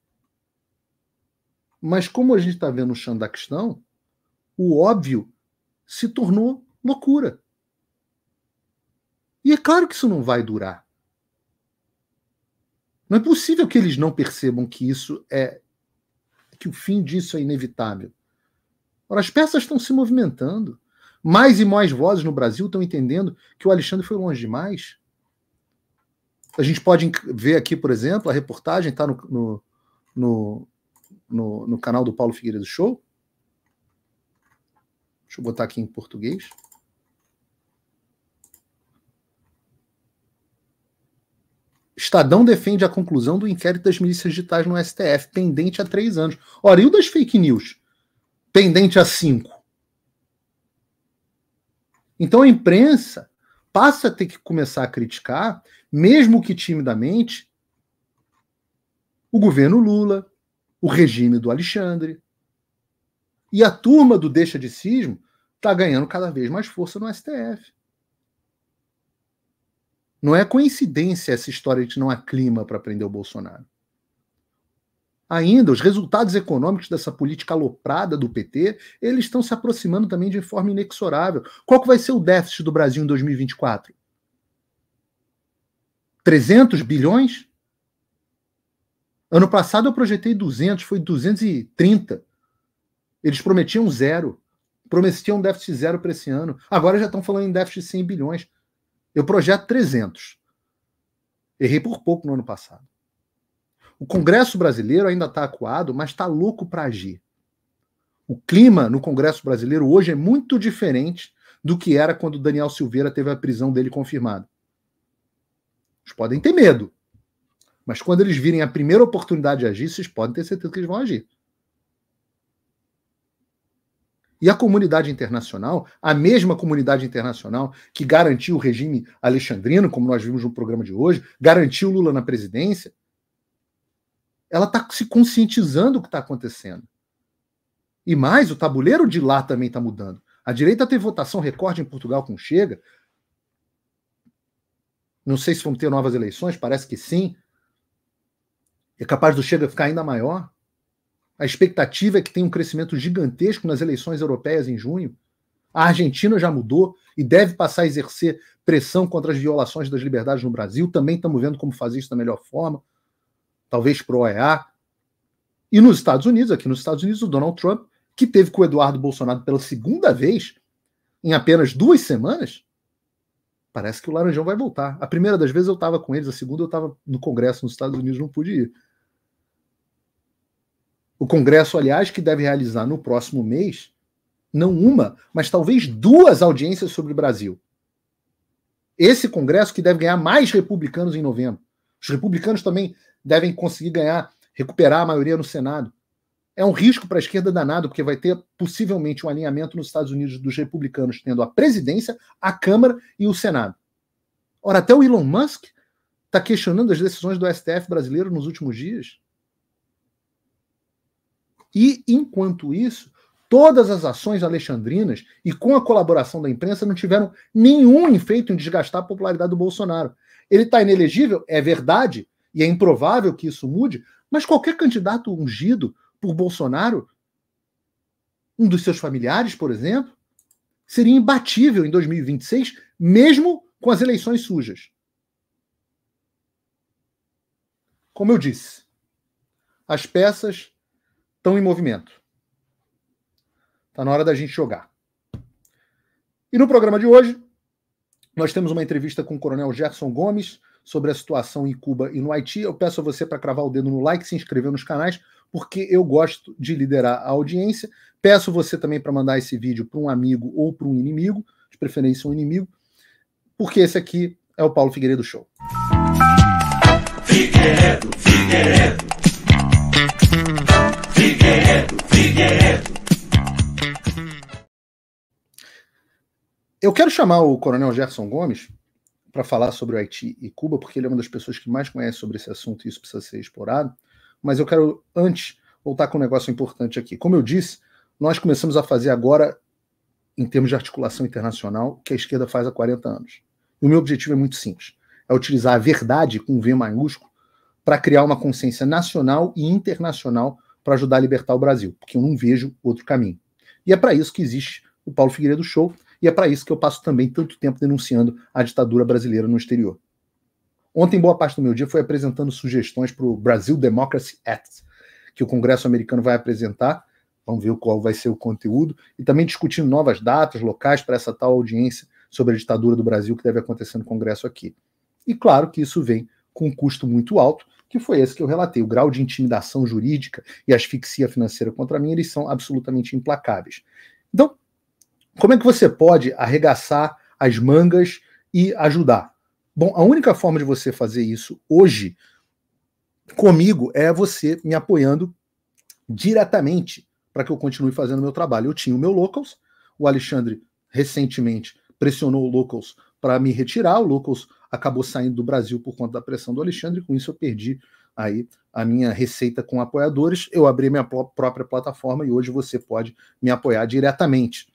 Mas como a gente está vendo no chão da questão, o óbvio se tornou loucura. E é claro que isso não vai durar. Não é possível que eles não percebam que isso é que o fim disso é inevitável. Ora, as peças estão se movimentando. Mais e mais vozes no Brasil estão entendendo que o Alexandre foi longe demais. A gente pode ver aqui, por exemplo, a reportagem está no, no, no, no, no canal do Paulo Figueiredo Show. Deixa eu botar aqui em português. Estadão defende a conclusão do inquérito das milícias digitais no STF, pendente há três anos. Ora, e o das fake news? Pendente há cinco. Então a imprensa passa a ter que começar a criticar, mesmo que timidamente, o governo Lula, o regime do Alexandre. E a turma do deixa de cismo está ganhando cada vez mais força no STF. Não é coincidência essa história de não há clima para prender o Bolsonaro. Ainda, os resultados econômicos dessa política aloprada do PT, eles estão se aproximando também de forma inexorável. Qual que vai ser o déficit do Brasil em 2024? 300 bilhões? Ano passado eu projetei 200, foi 230. Eles prometiam zero. Prometiam um déficit zero para esse ano. Agora já estão falando em déficit de 100 bilhões. Eu projeto 300. Errei por pouco no ano passado. O Congresso brasileiro ainda está acuado, mas está louco para agir. O clima no Congresso brasileiro hoje é muito diferente do que era quando Daniel Silveira teve a prisão dele confirmada. Eles podem ter medo, mas quando eles virem a primeira oportunidade de agir, vocês podem ter certeza que eles vão agir. E a comunidade internacional, a mesma comunidade internacional que garantiu o regime alexandrino, como nós vimos no programa de hoje, garantiu Lula na presidência, ela está se conscientizando do que está acontecendo. E mais, o tabuleiro de lá também está mudando. A direita teve votação recorde em Portugal com Chega. Não sei se vão ter novas eleições, parece que sim. É capaz do Chega ficar ainda maior. A expectativa é que tenha um crescimento gigantesco nas eleições europeias em junho. A Argentina já mudou e deve passar a exercer pressão contra as violações das liberdades no Brasil. Também estamos vendo como fazer isso da melhor forma, talvez para o OEA. E nos Estados Unidos, aqui nos Estados Unidos, o Donald Trump, que teve com o Eduardo Bolsonaro pela segunda vez em apenas duas semanas, parece que o Laranjão vai voltar. A primeira das vezes eu estava com eles, a segunda eu estava no Congresso nos Estados Unidos, não pude ir. O Congresso, aliás, que deve realizar no próximo mês, não uma, mas talvez duas audiências sobre o Brasil. Esse Congresso que deve ganhar mais republicanos em novembro. Os republicanos também devem conseguir ganhar, recuperar a maioria no Senado. É um risco para a esquerda danado, porque vai ter possivelmente um alinhamento nos Estados Unidos dos republicanos tendo a presidência, a Câmara e o Senado. Ora, até o Elon Musk está questionando as decisões do STF brasileiro nos últimos dias. E, enquanto isso, todas as ações alexandrinas e com a colaboração da imprensa não tiveram nenhum efeito em desgastar a popularidade do Bolsonaro. Ele está inelegível, é verdade, e é improvável que isso mude, mas qualquer candidato ungido por Bolsonaro, um dos seus familiares, por exemplo, seria imbatível em 2026, mesmo com as eleições sujas. Como eu disse, as peças estão em movimento. Está na hora da gente jogar. E no programa de hoje, nós temos uma entrevista com o Coronel Gerson Gomes sobre a situação em Cuba e no Haiti. Eu peço a você para cravar o dedo no like, se inscrever nos canais, porque eu gosto de liderar a audiência. Peço você também para mandar esse vídeo para um amigo ou para um inimigo, de preferência um inimigo, porque esse aqui é o Paulo Figueiredo Show. Figueiredo, Figueiredo. Figueiredo, Figueiredo. Eu quero chamar o Coronel Gerson Gomes para falar sobre o Haiti e Cuba, porque ele é uma das pessoas que mais conhece sobre esse assunto e isso precisa ser explorado. Mas eu quero, antes, voltar com um negócio importante aqui. Como eu disse, nós começamos a fazer agora, em termos de articulação internacional, o que a esquerda faz há 40 anos. E o meu objetivo é muito simples: é utilizar a verdade com V maiúsculo para criar uma consciência nacional e internacional para ajudar a libertar o Brasil, porque eu não vejo outro caminho. E é para isso que existe o Paulo Figueiredo Show, e é para isso que eu passo também tanto tempo denunciando a ditadura brasileira no exterior. Ontem, boa parte do meu dia foi apresentando sugestões para o Brasil Democracy Act, que o Congresso americano vai apresentar. Vamos ver qual vai ser o conteúdo. E também discutindo novas datas, locais para essa tal audiência sobre a ditadura do Brasil que deve acontecer no Congresso aqui. E claro que isso vem com um custo muito alto, que foi esse que eu relatei. O grau de intimidação jurídica e asfixia financeira contra mim, eles são absolutamente implacáveis. Então, como é que você pode arregaçar as mangas e ajudar? Bom, a única forma de você fazer isso hoje comigo é você me apoiando diretamente para que eu continue fazendo meu trabalho. Eu tinha o meu Locals, o Alexandre recentemente pressionou o Locals para me retirar. O Lucas acabou saindo do Brasil por conta da pressão do Alexandre, e com isso eu perdi aí a minha receita com apoiadores. Eu abri minha própria plataforma e hoje você pode me apoiar diretamente.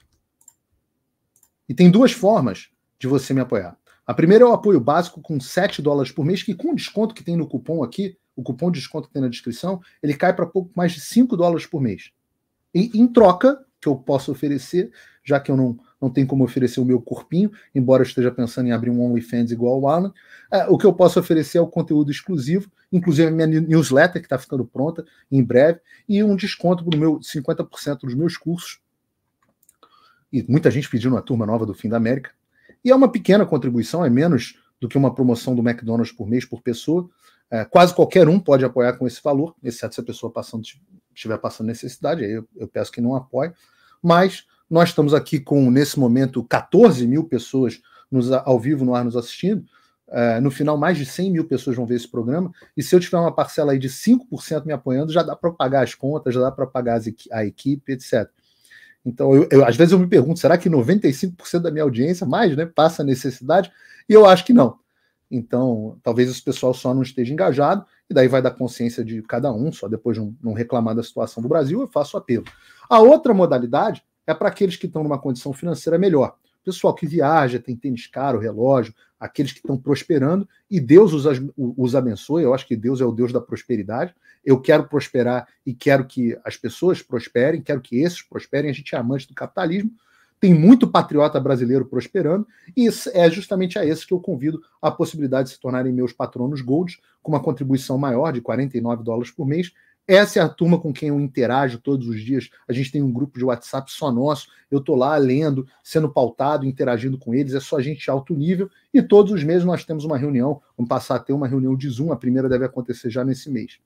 E tem duas formas de você me apoiar. A primeira é o apoio básico com 7 dólares por mês, que com o desconto que tem no cupom aqui, o cupom de desconto que tem na descrição, ele cai para pouco mais de 5 dólares por mês. E em troca, que eu posso oferecer, já que eu não, não tenho como oferecer o meu corpinho, embora eu esteja pensando em abrir um OnlyFans igual o Alan. É, o que eu posso oferecer é o conteúdo exclusivo, inclusive a minha newsletter, que está ficando pronta em breve, e um desconto para o meu 50% dos meus cursos. E muita gente pedindo uma turma nova do Fim da América. E é uma pequena contribuição, é menos do que uma promoção do McDonald's por mês por pessoa. É, quase qualquer um pode apoiar com esse valor, exceto se a pessoa passando, estiver passando necessidade, aí eu, eu peço que não apoie. Mas nós estamos aqui com, nesse momento, 14 mil pessoas nos, ao vivo no ar nos assistindo. Uh, no final, mais de 100 mil pessoas vão ver esse programa. E se eu tiver uma parcela aí de 5% me apoiando, já dá para pagar as contas, já dá para pagar a equipe, etc. Então, eu, eu, às vezes eu me pergunto, será que 95% da minha audiência, mais, né, passa necessidade? E eu acho que não. Então, talvez esse pessoal só não esteja engajado, e daí vai dar consciência de cada um, só depois de não um, um reclamar da situação do Brasil, eu faço apelo. A outra modalidade é para aqueles que estão numa condição financeira melhor. Pessoal que viaja, tem tênis caro, relógio, aqueles que estão prosperando, e Deus os, os abençoe. Eu acho que Deus é o Deus da prosperidade. Eu quero prosperar e quero que as pessoas prosperem, quero que esses prosperem. A gente é amante do capitalismo, tem muito patriota brasileiro prosperando, e é justamente a esse que eu convido a possibilidade de se tornarem meus patronos gold, com uma contribuição maior de 49 dólares por mês, essa é a turma com quem eu interajo todos os dias. A gente tem um grupo de WhatsApp só nosso. Eu tô lá lendo, sendo pautado, interagindo com eles. É só gente de alto nível. E todos os meses nós temos uma reunião. Vamos passar a ter uma reunião de Zoom. A primeira deve acontecer já nesse mês.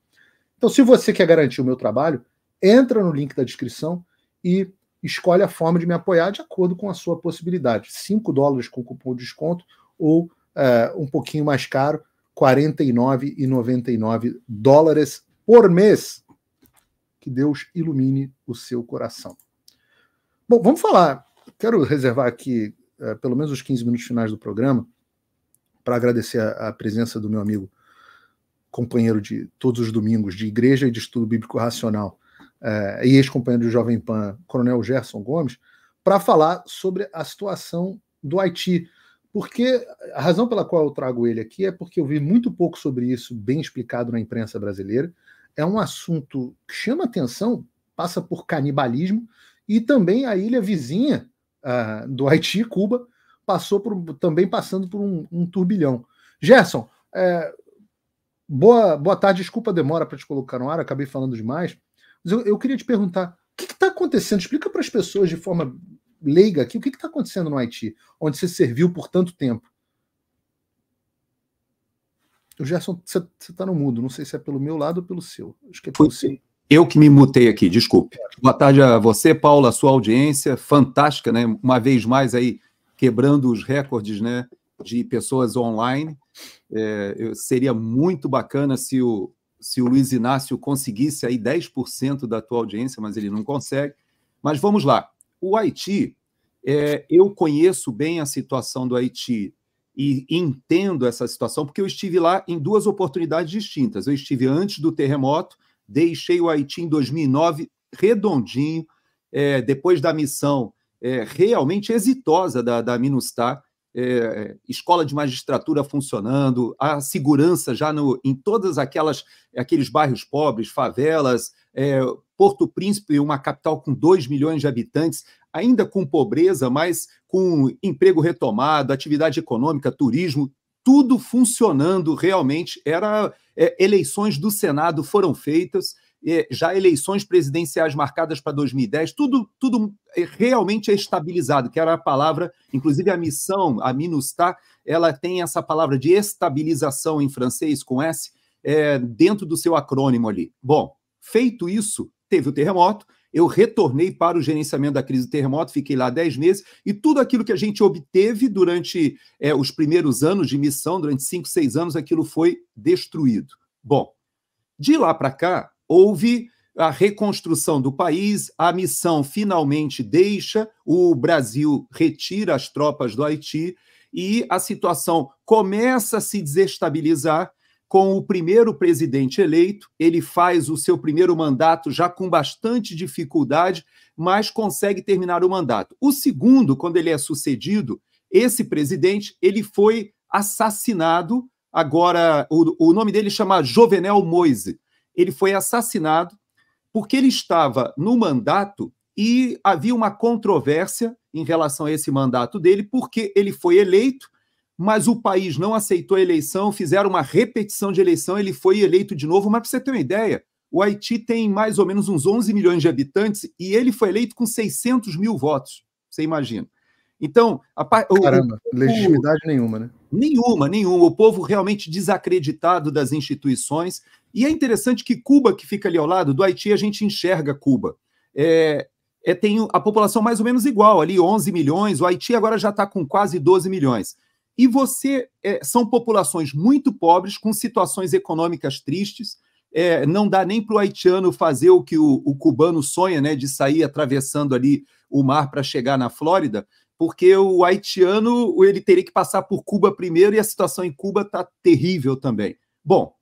Então, se você quer garantir o meu trabalho, entra no link da descrição e escolhe a forma de me apoiar de acordo com a sua possibilidade. 5 dólares com cupom de desconto ou eh, um pouquinho mais caro, 49,99 dólares por mês. Que Deus ilumine o seu coração. Bom, vamos falar. Quero reservar aqui eh, pelo menos os 15 minutos finais do programa para agradecer a, a, presença do meu amigo, companheiro de todos os domingos de Igreja e de Estudo Bíblico Racional eh, e ex-companheiro do Jovem Pan, Coronel Gerson Gomes, para falar sobre a situação do Haiti. Porque a razão pela qual eu trago ele aqui é porque eu vi muito pouco sobre isso bem explicado na imprensa brasileira é um assunto que chama atenção, passa por canibalismo, e também a ilha vizinha uh, do Haiti, Cuba, passou por, também passando por um, um turbilhão. Gerson, é, boa, boa tarde, desculpa a demora para te colocar no ar, acabei falando demais, mas eu, eu queria te perguntar, o que está acontecendo? Explica para as pessoas de forma leiga aqui, o que está acontecendo no Haiti, onde você serviu por tanto tempo? O Gerson, você está no mudo, não sei se é pelo meu lado ou pelo seu. Acho que é pelo Foi seu. Eu que me mutei aqui, desculpe. Boa tarde a você, Paula, a sua audiência, fantástica, né? Uma vez mais aí, quebrando os recordes, né? De pessoas online. É, seria muito bacana se o, se o Luiz Inácio conseguisse aí 10% da tua audiência, mas ele não consegue. Mas vamos lá. O Haiti, é, eu conheço bem a situação do Haiti e entendo essa situação, porque eu estive lá em duas oportunidades distintas. Eu estive antes do terremoto, deixei o Haiti em 2009 redondinho, é, depois da missão é, realmente exitosa da, da é, escola de magistratura funcionando, a segurança já no, em todas aquelas aqueles bairros pobres, favelas, é, Porto Príncipe, uma capital com 2 milhões de habitantes, ainda com pobreza, mas com emprego retomado, atividade econômica, turismo, tudo funcionando realmente. Era é, eleições do Senado foram feitas, é, já eleições presidenciais marcadas para 2010, tudo, tudo é, realmente é estabilizado, que era a palavra, inclusive a missão, a MINUSTAH, ela tem essa palavra de estabilização em francês com S é, dentro do seu acrônimo ali. Bom, feito isso, teve o terremoto, eu retornei para o gerenciamento da crise do terremoto, fiquei lá 10 meses, e tudo aquilo que a gente obteve durante é, os primeiros anos de missão, durante 5, 6 anos, aquilo foi destruído. Bom, de lá para cá, houve a reconstrução do país, a missão finalmente deixa, o Brasil retira as tropas do Haiti e a situação começa a se desestabilizar com o primeiro presidente eleito, ele faz o seu primeiro mandato já com bastante dificuldade, mas consegue terminar o mandato. O segundo, quando ele é sucedido, esse presidente, ele foi assassinado, agora o, o nome dele chama Jovenel Moise. Ele foi assassinado porque ele estava no mandato e havia uma controvérsia em relação a esse mandato dele, porque ele foi eleito mas o país não aceitou a eleição, fizeram uma repetição de eleição, ele foi eleito de novo. Mas para você ter uma ideia, o Haiti tem mais ou menos uns 11 milhões de habitantes e ele foi eleito com 600 mil votos. Você imagina. Então, a, Caramba, o, legitimidade o, nenhuma, né? Nenhuma, nenhuma. O povo realmente desacreditado das instituições. E é interessante que Cuba, que fica ali ao lado do Haiti, a gente enxerga Cuba. É, é, tem a população mais ou menos igual, ali 11 milhões. O Haiti agora já está com quase 12 milhões. E você é, são populações muito pobres, com situações econômicas tristes. É, não dá nem para o haitiano fazer o que o, o, cubano sonha, né, de sair atravessando ali o mar para chegar na Flórida, porque o haitiano ele teria que passar por Cuba primeiro e a situação em Cuba está terrível também. Bom,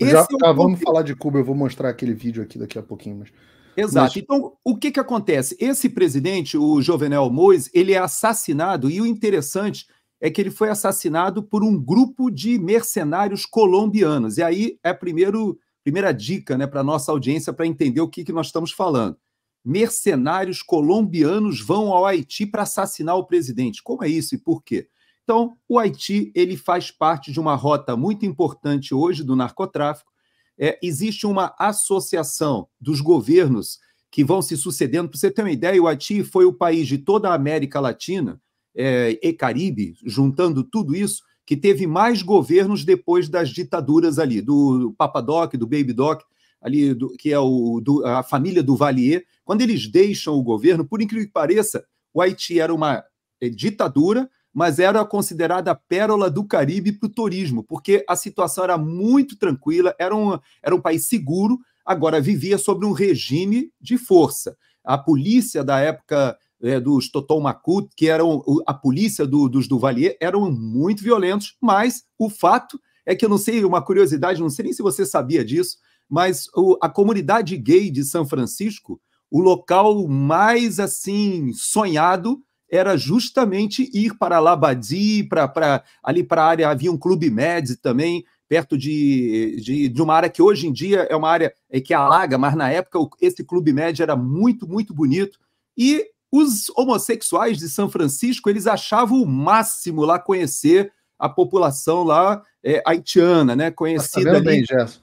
já, é tá, vamos falar de Cuba. Eu vou mostrar aquele vídeo aqui daqui a pouquinho, mas Exato. Mas... Então, o que, que acontece? Esse presidente, o Jovenel Mois, ele é assassinado, e o interessante é que ele foi assassinado por um grupo de mercenários colombianos. E aí é a primeiro, primeira dica né, para a nossa audiência para entender o que, que nós estamos falando. Mercenários colombianos vão ao Haiti para assassinar o presidente. Como é isso e por quê? Então, o Haiti ele faz parte de uma rota muito importante hoje do narcotráfico. É, existe uma associação dos governos que vão se sucedendo. Para você ter uma ideia, o Haiti foi o país de toda a América Latina é, e Caribe, juntando tudo isso, que teve mais governos depois das ditaduras ali, do Papadoc, do Baby Doc, ali do, que é o, do, a família do Valier. Quando eles deixam o governo, por incrível que pareça, o Haiti era uma é, ditadura, mas era considerada a pérola do Caribe para o turismo, porque a situação era muito tranquila, era um, era um país seguro, agora vivia sobre um regime de força. A polícia da época é, dos Toton Makut, que eram a polícia do, dos Duvalier, eram muito violentos, mas o fato é que eu não sei, uma curiosidade, não sei nem se você sabia disso, mas o, a comunidade gay de São Francisco, o local mais assim sonhado era justamente ir para Labadi, para ali para a área havia um clube med também perto de, de, de, uma área que hoje em dia é uma área é, que alaga, mas na época esse clube med era muito muito bonito e os homossexuais de São Francisco, eles achavam o máximo lá conhecer a população lá é, haitiana, né? Conhecida tá sabendo bem, Gerson.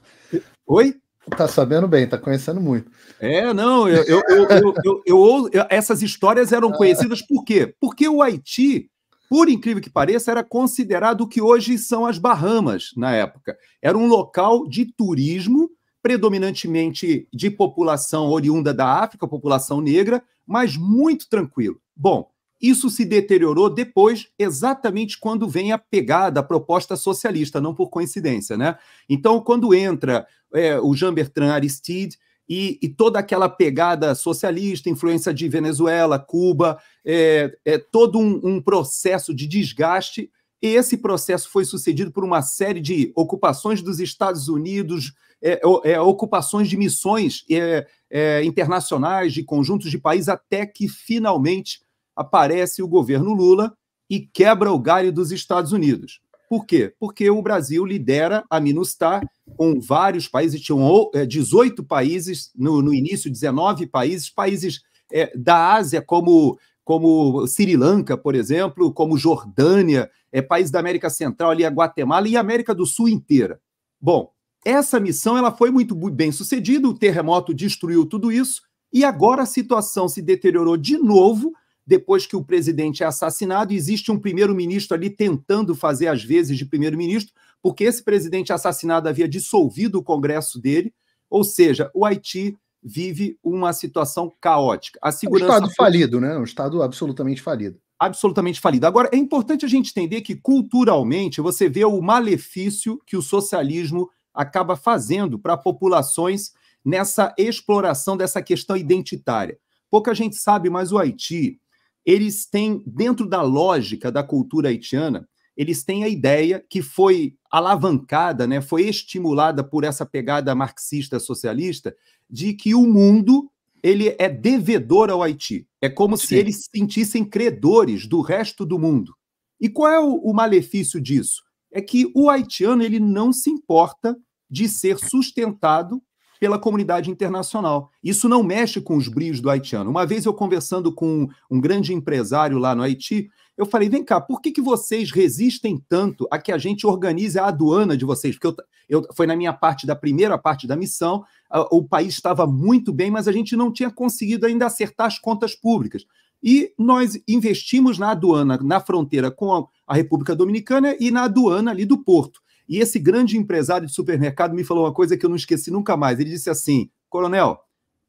Oi? Tá sabendo bem, tá conhecendo muito. É, não, eu, eu, eu, eu, essas histórias eram ah. conhecidas por quê? Porque o Haiti, por incrível que pareça, era considerado o que hoje são as Bahamas na época. Era um local de turismo, predominantemente de população oriunda da África, população negra, mas muito tranquilo. Bom, isso se deteriorou depois, exatamente quando vem a pegada, a proposta socialista, não por coincidência, né? Então, quando entra é, o Jean-Bertrand Aristide e, e, toda aquela pegada socialista, influência de Venezuela, Cuba, é, é todo um, um processo de desgaste. E esse processo foi sucedido por uma série de ocupações dos Estados Unidos, é, é, ocupações de missões é, é internacionais, de conjuntos de países, até que finalmente aparece o governo Lula e quebra o galho dos Estados Unidos. Por quê? Porque o Brasil lidera a MINUSTAH com vários países, tinham 18 é, países, no, no início 19 países, países é, da Ásia, como, como Sri Lanka, por exemplo, como Jordânia, é, país da América Central, ali a Guatemala e a América do Sul inteira. Bom, essa missão ela foi muito bem sucedida, o terremoto destruiu tudo isso, e agora a situação se deteriorou de novo depois que o presidente é assassinado. Existe um primeiro-ministro ali tentando fazer as vezes de primeiro-ministro, porque esse presidente assassinado havia dissolvido o Congresso dele, ou seja, o Haiti vive uma situação caótica. A é segurança um Estado falido, né? Um Estado absolutamente falido. Absolutamente falido. Agora, é importante a gente entender que, culturalmente, você vê o malefício que o socialismo acaba fazendo para populações nessa exploração dessa questão identitária. Pouca gente sabe, mas o Haiti, eles têm, dentro da lógica da cultura haitiana, eles têm a ideia que foi alavancada, né, foi estimulada por essa pegada marxista socialista de que o mundo ele é devedor ao Haiti. É como Sim. se eles se sentissem credores do resto do mundo. E qual é o, o malefício disso? É que o haitiano ele não se importa de ser sustentado pela comunidade internacional. Isso não mexe com os brios do haitiano. Uma vez eu conversando com um grande empresário lá no Haiti, eu falei: vem cá, por que, que vocês resistem tanto a que a gente organize a aduana de vocês? Porque eu, eu foi na minha parte da primeira parte da missão, a, o país estava muito bem, mas a gente não tinha conseguido ainda acertar as contas públicas. E nós investimos na aduana, na fronteira com a, a República Dominicana e na aduana ali do Porto. E esse grande empresário de supermercado me falou uma coisa que eu não esqueci nunca mais. Ele disse assim: Coronel,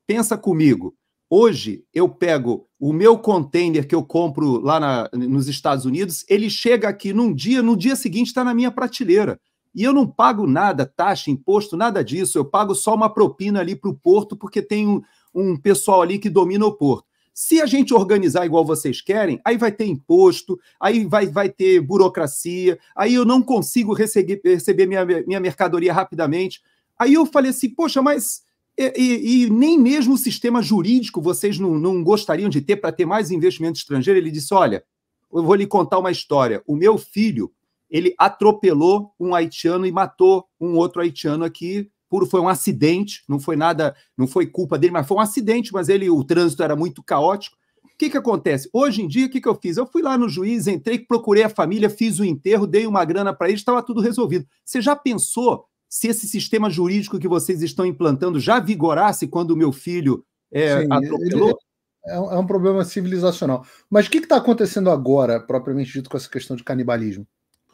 pensa comigo. Hoje eu pego o meu container que eu compro lá na, nos Estados Unidos, ele chega aqui num dia, no dia seguinte está na minha prateleira. E eu não pago nada, taxa, imposto, nada disso. Eu pago só uma propina ali para o porto, porque tem um, um pessoal ali que domina o porto. Se a gente organizar igual vocês querem, aí vai ter imposto, aí vai, vai ter burocracia, aí eu não consigo receber, receber minha, minha mercadoria rapidamente. Aí eu falei assim, poxa, mas e, e, e, nem mesmo o sistema jurídico vocês não, não gostariam de ter para ter mais investimento estrangeiro? Ele disse: Olha, eu vou lhe contar uma história. O meu filho, ele atropelou um haitiano e matou um outro haitiano aqui puro, foi um acidente, não foi nada, não foi culpa dele, mas foi um acidente, mas ele, o trânsito era muito caótico. O que, que acontece? Hoje em dia, o que, que eu fiz? Eu fui lá no juiz, entrei, procurei a família, fiz o enterro, dei uma grana para eles, estava tudo resolvido. Você já pensou se esse sistema jurídico que vocês estão implantando já vigorasse quando o meu filho é, Sim, atropelou? É, é um problema civilizacional. Mas o que está acontecendo agora, propriamente dito, com essa questão de canibalismo?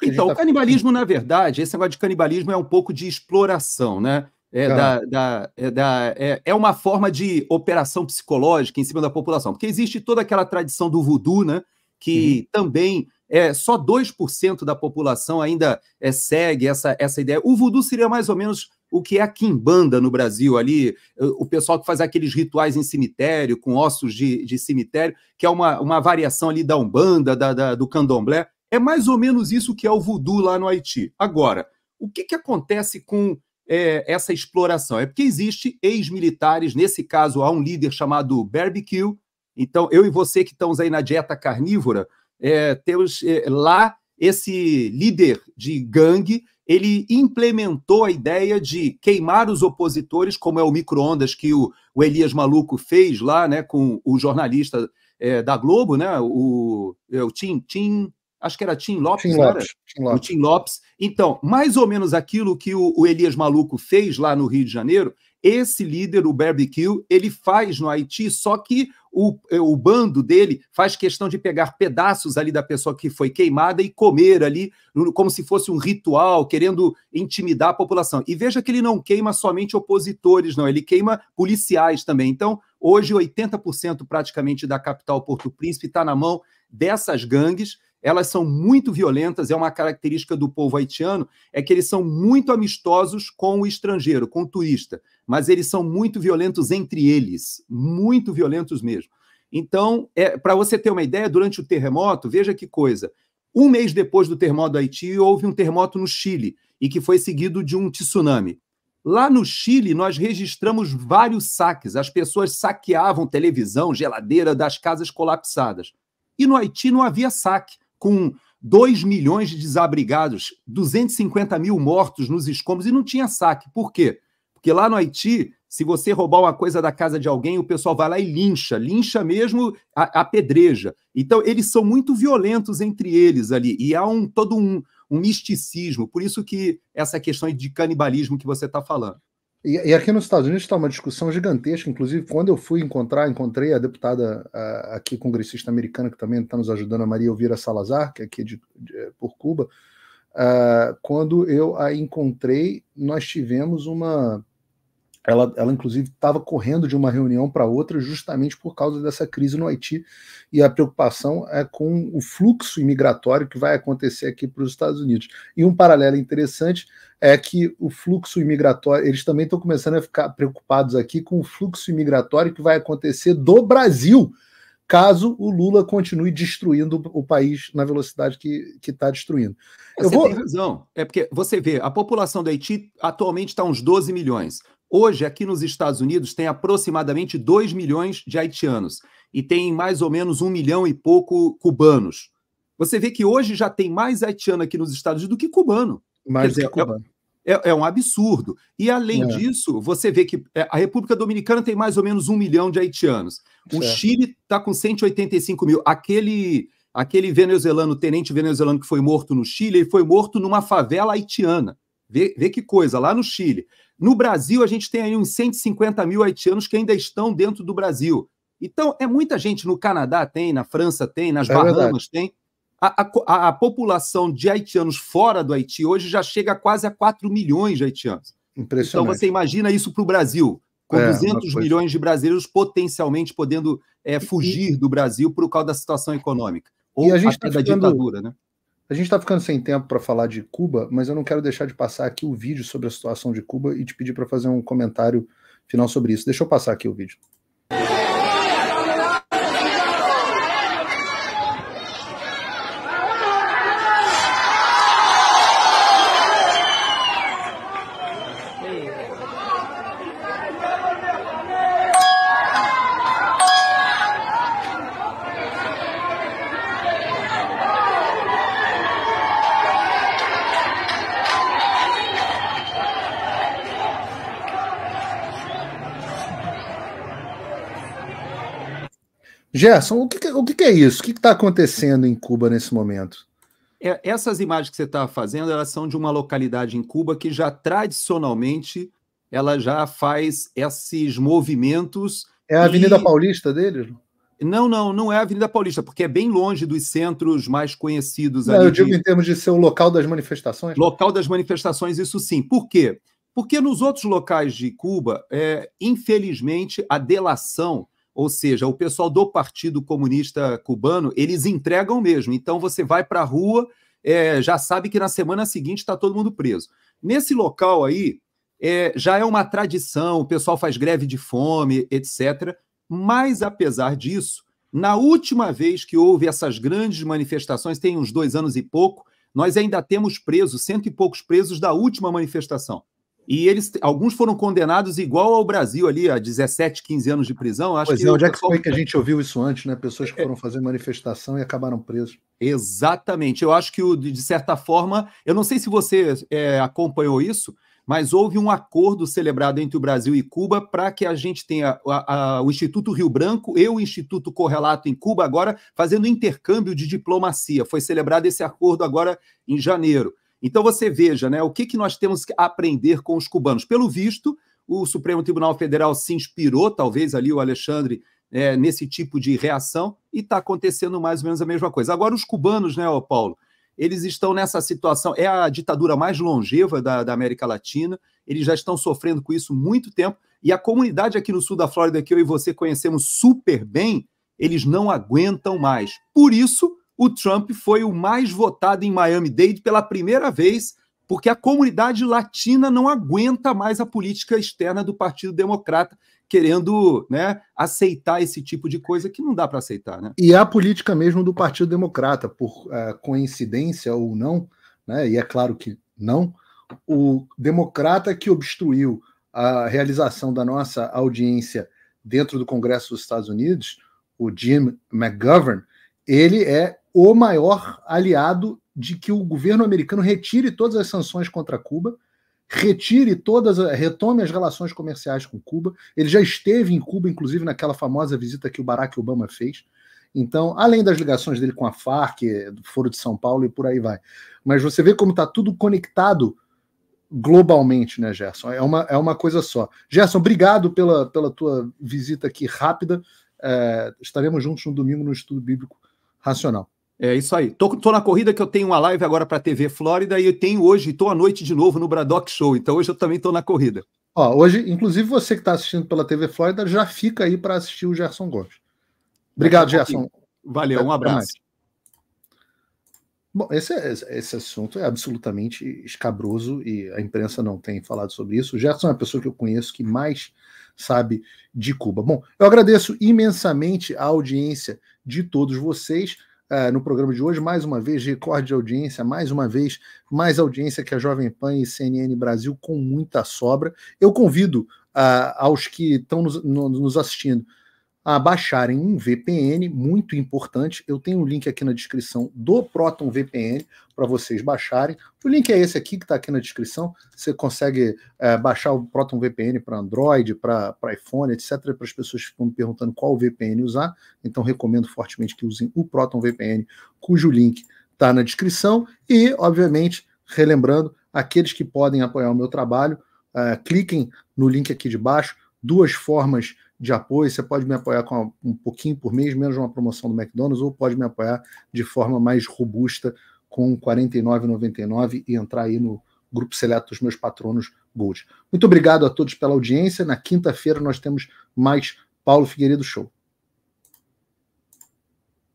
Então, tá... o canibalismo, na verdade, esse negócio de canibalismo é um pouco de exploração, né? É, da, da, é, da, é, é, uma forma de operação psicológica em cima da população, porque existe toda aquela tradição do voodoo, né? Que uhum. também é, só 2% da população ainda é, segue essa, essa ideia. O voodoo seria mais ou menos o que é a quimbanda no Brasil ali, eh, o pessoal que faz aqueles rituais em cemitério, com ossos de, de cemitério, que é uma, uma variação ali da Umbanda, da, da do candomblé. É mais ou menos isso que é o voodoo lá no Haiti. Agora, o que, que acontece com é, essa exploração? É porque existe ex-militares, nesse caso há um líder chamado Barbecue. Então, eu e você que estamos aí na dieta carnívora, é, temos é, lá esse líder de gangue, ele implementou a ideia de queimar os opositores, como é o micro-ondas que o, o, Elias Maluco fez lá né, com o jornalista é, da Globo, né, o, é, o Tim, Tim acho que era Tim Lopes, Tim Lopes, Tim Lopes. o Tim Lopes. Então, mais ou menos aquilo que o, o, Elias Maluco fez lá no Rio de Janeiro, esse líder, o Barbecue, ele faz no Haiti, só que o, o bando dele faz questão de pegar pedaços ali da pessoa que foi queimada e comer ali, como se fosse um ritual, querendo intimidar a população. E veja que ele não queima somente opositores, não, ele queima policiais também. Então, hoje, 80% praticamente da capital Porto Príncipe está na mão dessas gangues elas são muito violentas, é uma característica do povo haitiano, é que eles são muito amistosos com o estrangeiro, com o turista, mas eles são muito violentos entre eles, muito violentos mesmo. Então, é, para você ter uma ideia, durante o terremoto, veja que coisa, um mês depois do terremoto do Haiti, houve um terremoto no Chile, e que foi seguido de um tsunami. Lá no Chile, nós registramos vários saques, as pessoas saqueavam televisão, geladeira das casas colapsadas. E no Haiti não havia saque com 2 milhões de desabrigados, 250 mil mortos nos escombros e não tinha saque. Por quê? Porque lá no Haiti, se você roubar uma coisa da casa de alguém, o pessoal vai lá e lincha, lincha mesmo a, a pedreja. Então, eles são muito violentos entre eles ali, e há um todo um, um misticismo. Por isso que essa questão de canibalismo que você está falando. E, e aqui nos Estados Unidos está uma discussão gigantesca. Inclusive, quando eu fui encontrar, encontrei a deputada a, aqui, congressista americana, que também está nos ajudando, a Maria Elvira Salazar, que é aqui de, de por Cuba. Uh, quando eu a encontrei, nós tivemos uma ela, ela inclusive, estava correndo de uma reunião para outra justamente por causa dessa crise no Haiti. E a preocupação é com o fluxo imigratório que vai acontecer aqui para os Estados Unidos. E um paralelo interessante é que o fluxo imigratório, eles também estão começando a ficar preocupados aqui com o fluxo imigratório que vai acontecer do Brasil, caso o Lula continue destruindo o país na velocidade que está destruindo. Eu você vou... tem razão. É porque você vê, a população do Haiti atualmente está uns 12 milhões. Hoje, aqui nos Estados Unidos, tem aproximadamente 2 milhões de haitianos e tem mais ou menos um milhão e pouco cubanos. Você vê que hoje já tem mais haitiano aqui nos Estados Unidos do que cubano. Mas é cubano. É, é, um absurdo. E, além é. disso, você vê que é, a República Dominicana tem mais ou menos um milhão de haitianos. O Chile está com 185 mil. Aquele, aquele venezuelano, tenente venezuelano que foi morto no Chile, ele foi morto numa favela haitiana. Vê, vê que coisa, lá no Chile. No Brasil, a gente tem aí uns 150 mil haitianos que ainda estão dentro do Brasil. Então, é muita gente. No Canadá tem, na França tem, nas é Bahamas verdade. tem. A, a, a, população de haitianos fora do Haiti hoje já chega quase a 4 milhões de haitianos. Impressionante. Então, você imagina isso para o Brasil, com é, 200 milhões de brasileiros potencialmente podendo é, fugir e, do Brasil por causa da situação econômica. Ou e a gente até tá ficando, da ditadura, né? A gente está ficando sem tempo para falar de Cuba, mas eu não quero deixar de passar aqui o vídeo sobre a situação de Cuba e te pedir para fazer um comentário final sobre isso. Deixa eu passar aqui o vídeo. Gerson, o que, o que é isso? O que está acontecendo em Cuba nesse momento? É, essas imagens que você está fazendo, elas são de uma localidade em Cuba que já tradicionalmente ela já faz esses movimentos. É a Avenida e... Paulista deles? Não, não, não é a Avenida Paulista, porque é bem longe dos centros mais conhecidos. Não, ali eu digo de... em termos de ser o local das manifestações. Local das manifestações, isso sim. Por quê? Porque nos outros locais de Cuba, é, infelizmente, a delação ou seja, o pessoal do Partido Comunista Cubano, eles entregam mesmo. Então você vai para a rua, é, já sabe que na semana seguinte está todo mundo preso. Nesse local aí, é, já é uma tradição, o pessoal faz greve de fome, etc. Mas apesar disso, na última vez que houve essas grandes manifestações, tem uns dois anos e pouco, nós ainda temos presos, cento e poucos presos da última manifestação. E eles, alguns foram condenados igual ao Brasil ali, a 17, 15 anos de prisão. Acho pois que é, onde é que foi que a gente ouviu isso antes, né? Pessoas que foram fazer manifestação e acabaram presos. Exatamente. Eu acho que, de certa forma, eu não sei se você é, acompanhou isso, mas houve um acordo celebrado entre o Brasil e Cuba para que a gente tenha a, a, o Instituto Rio Branco e o Instituto Correlato em Cuba agora fazendo intercâmbio de diplomacia. Foi celebrado esse acordo agora em janeiro. Então você veja, né, o que, que nós temos que aprender com os cubanos. Pelo visto, o Supremo Tribunal Federal se inspirou, talvez ali o Alexandre, é, nesse tipo de reação, e está acontecendo mais ou menos a mesma coisa. Agora, os cubanos, né, Paulo, eles estão nessa situação, é a ditadura mais longeva da, da América Latina, eles já estão sofrendo com isso muito tempo, e a comunidade aqui no sul da Flórida, que eu e você conhecemos super bem, eles não aguentam mais. Por isso, o Trump foi o mais votado em Miami-Dade pela primeira vez, porque a comunidade latina não aguenta mais a política externa do Partido Democrata querendo né, aceitar esse tipo de coisa que não dá para aceitar. Né? E a política mesmo do Partido Democrata, por uh, coincidência ou não, né, e é claro que não, o democrata que obstruiu a realização da nossa audiência dentro do Congresso dos Estados Unidos, o Jim McGovern, ele é o maior aliado de que o governo americano retire todas as sanções contra Cuba, retire todas, retome as relações comerciais com Cuba. Ele já esteve em Cuba, inclusive naquela famosa visita que o Barack Obama fez. Então, além das ligações dele com a Farc, do Foro de São Paulo e por aí vai. Mas você vê como está tudo conectado globalmente, né, Gerson? É uma, é uma coisa só. Gerson, obrigado pela, pela tua visita aqui rápida. É, estaremos juntos no domingo no Estudo Bíblico Racional. É isso aí. Tô, tô, na corrida que eu tenho uma live agora para a TV Flórida e eu tenho hoje, estou à noite de novo no Braddock Show. Então hoje eu também estou na corrida. Ó, hoje, inclusive você que está assistindo pela TV Flórida, já fica aí para assistir o Gerson Gomes. Obrigado, Gerson. Valeu, um abraço. Bom, esse, esse assunto é absolutamente escabroso e a imprensa não tem falado sobre isso. O Gerson é a pessoa que eu conheço que mais sabe de Cuba. Bom, eu agradeço imensamente a audiência de todos vocês. Eh, no programa de hoje. Mais uma vez, recorde de audiência, mais uma vez, mais audiência que a Jovem Pan e CNN Brasil com muita sobra. Eu convido uh, aos que estão nos, no, nos assistindo a baixarem um VPN, muito importante. Eu tenho um link aqui na descrição do Proton VPN para vocês baixarem. O link é esse aqui que está aqui na descrição. Você consegue é, baixar o Proton VPN para Android, para iPhone, etc. Para as pessoas que ficam me perguntando qual VPN usar. Então, recomendo fortemente que usem o Proton VPN, cujo link está na descrição. E, obviamente, relembrando, aqueles que podem apoiar o meu trabalho, é, cliquem no link aqui de baixo. Duas formas de apoio. Você pode me apoiar com um pouquinho por mês, menos uma promoção do McDonald's, ou pode me apoiar de forma mais robusta com R$ 49,99 e entrar aí no grupo seleto dos meus patronos Gold. Muito obrigado a todos pela audiência. Na quinta-feira nós temos mais Paulo Figueiredo Show.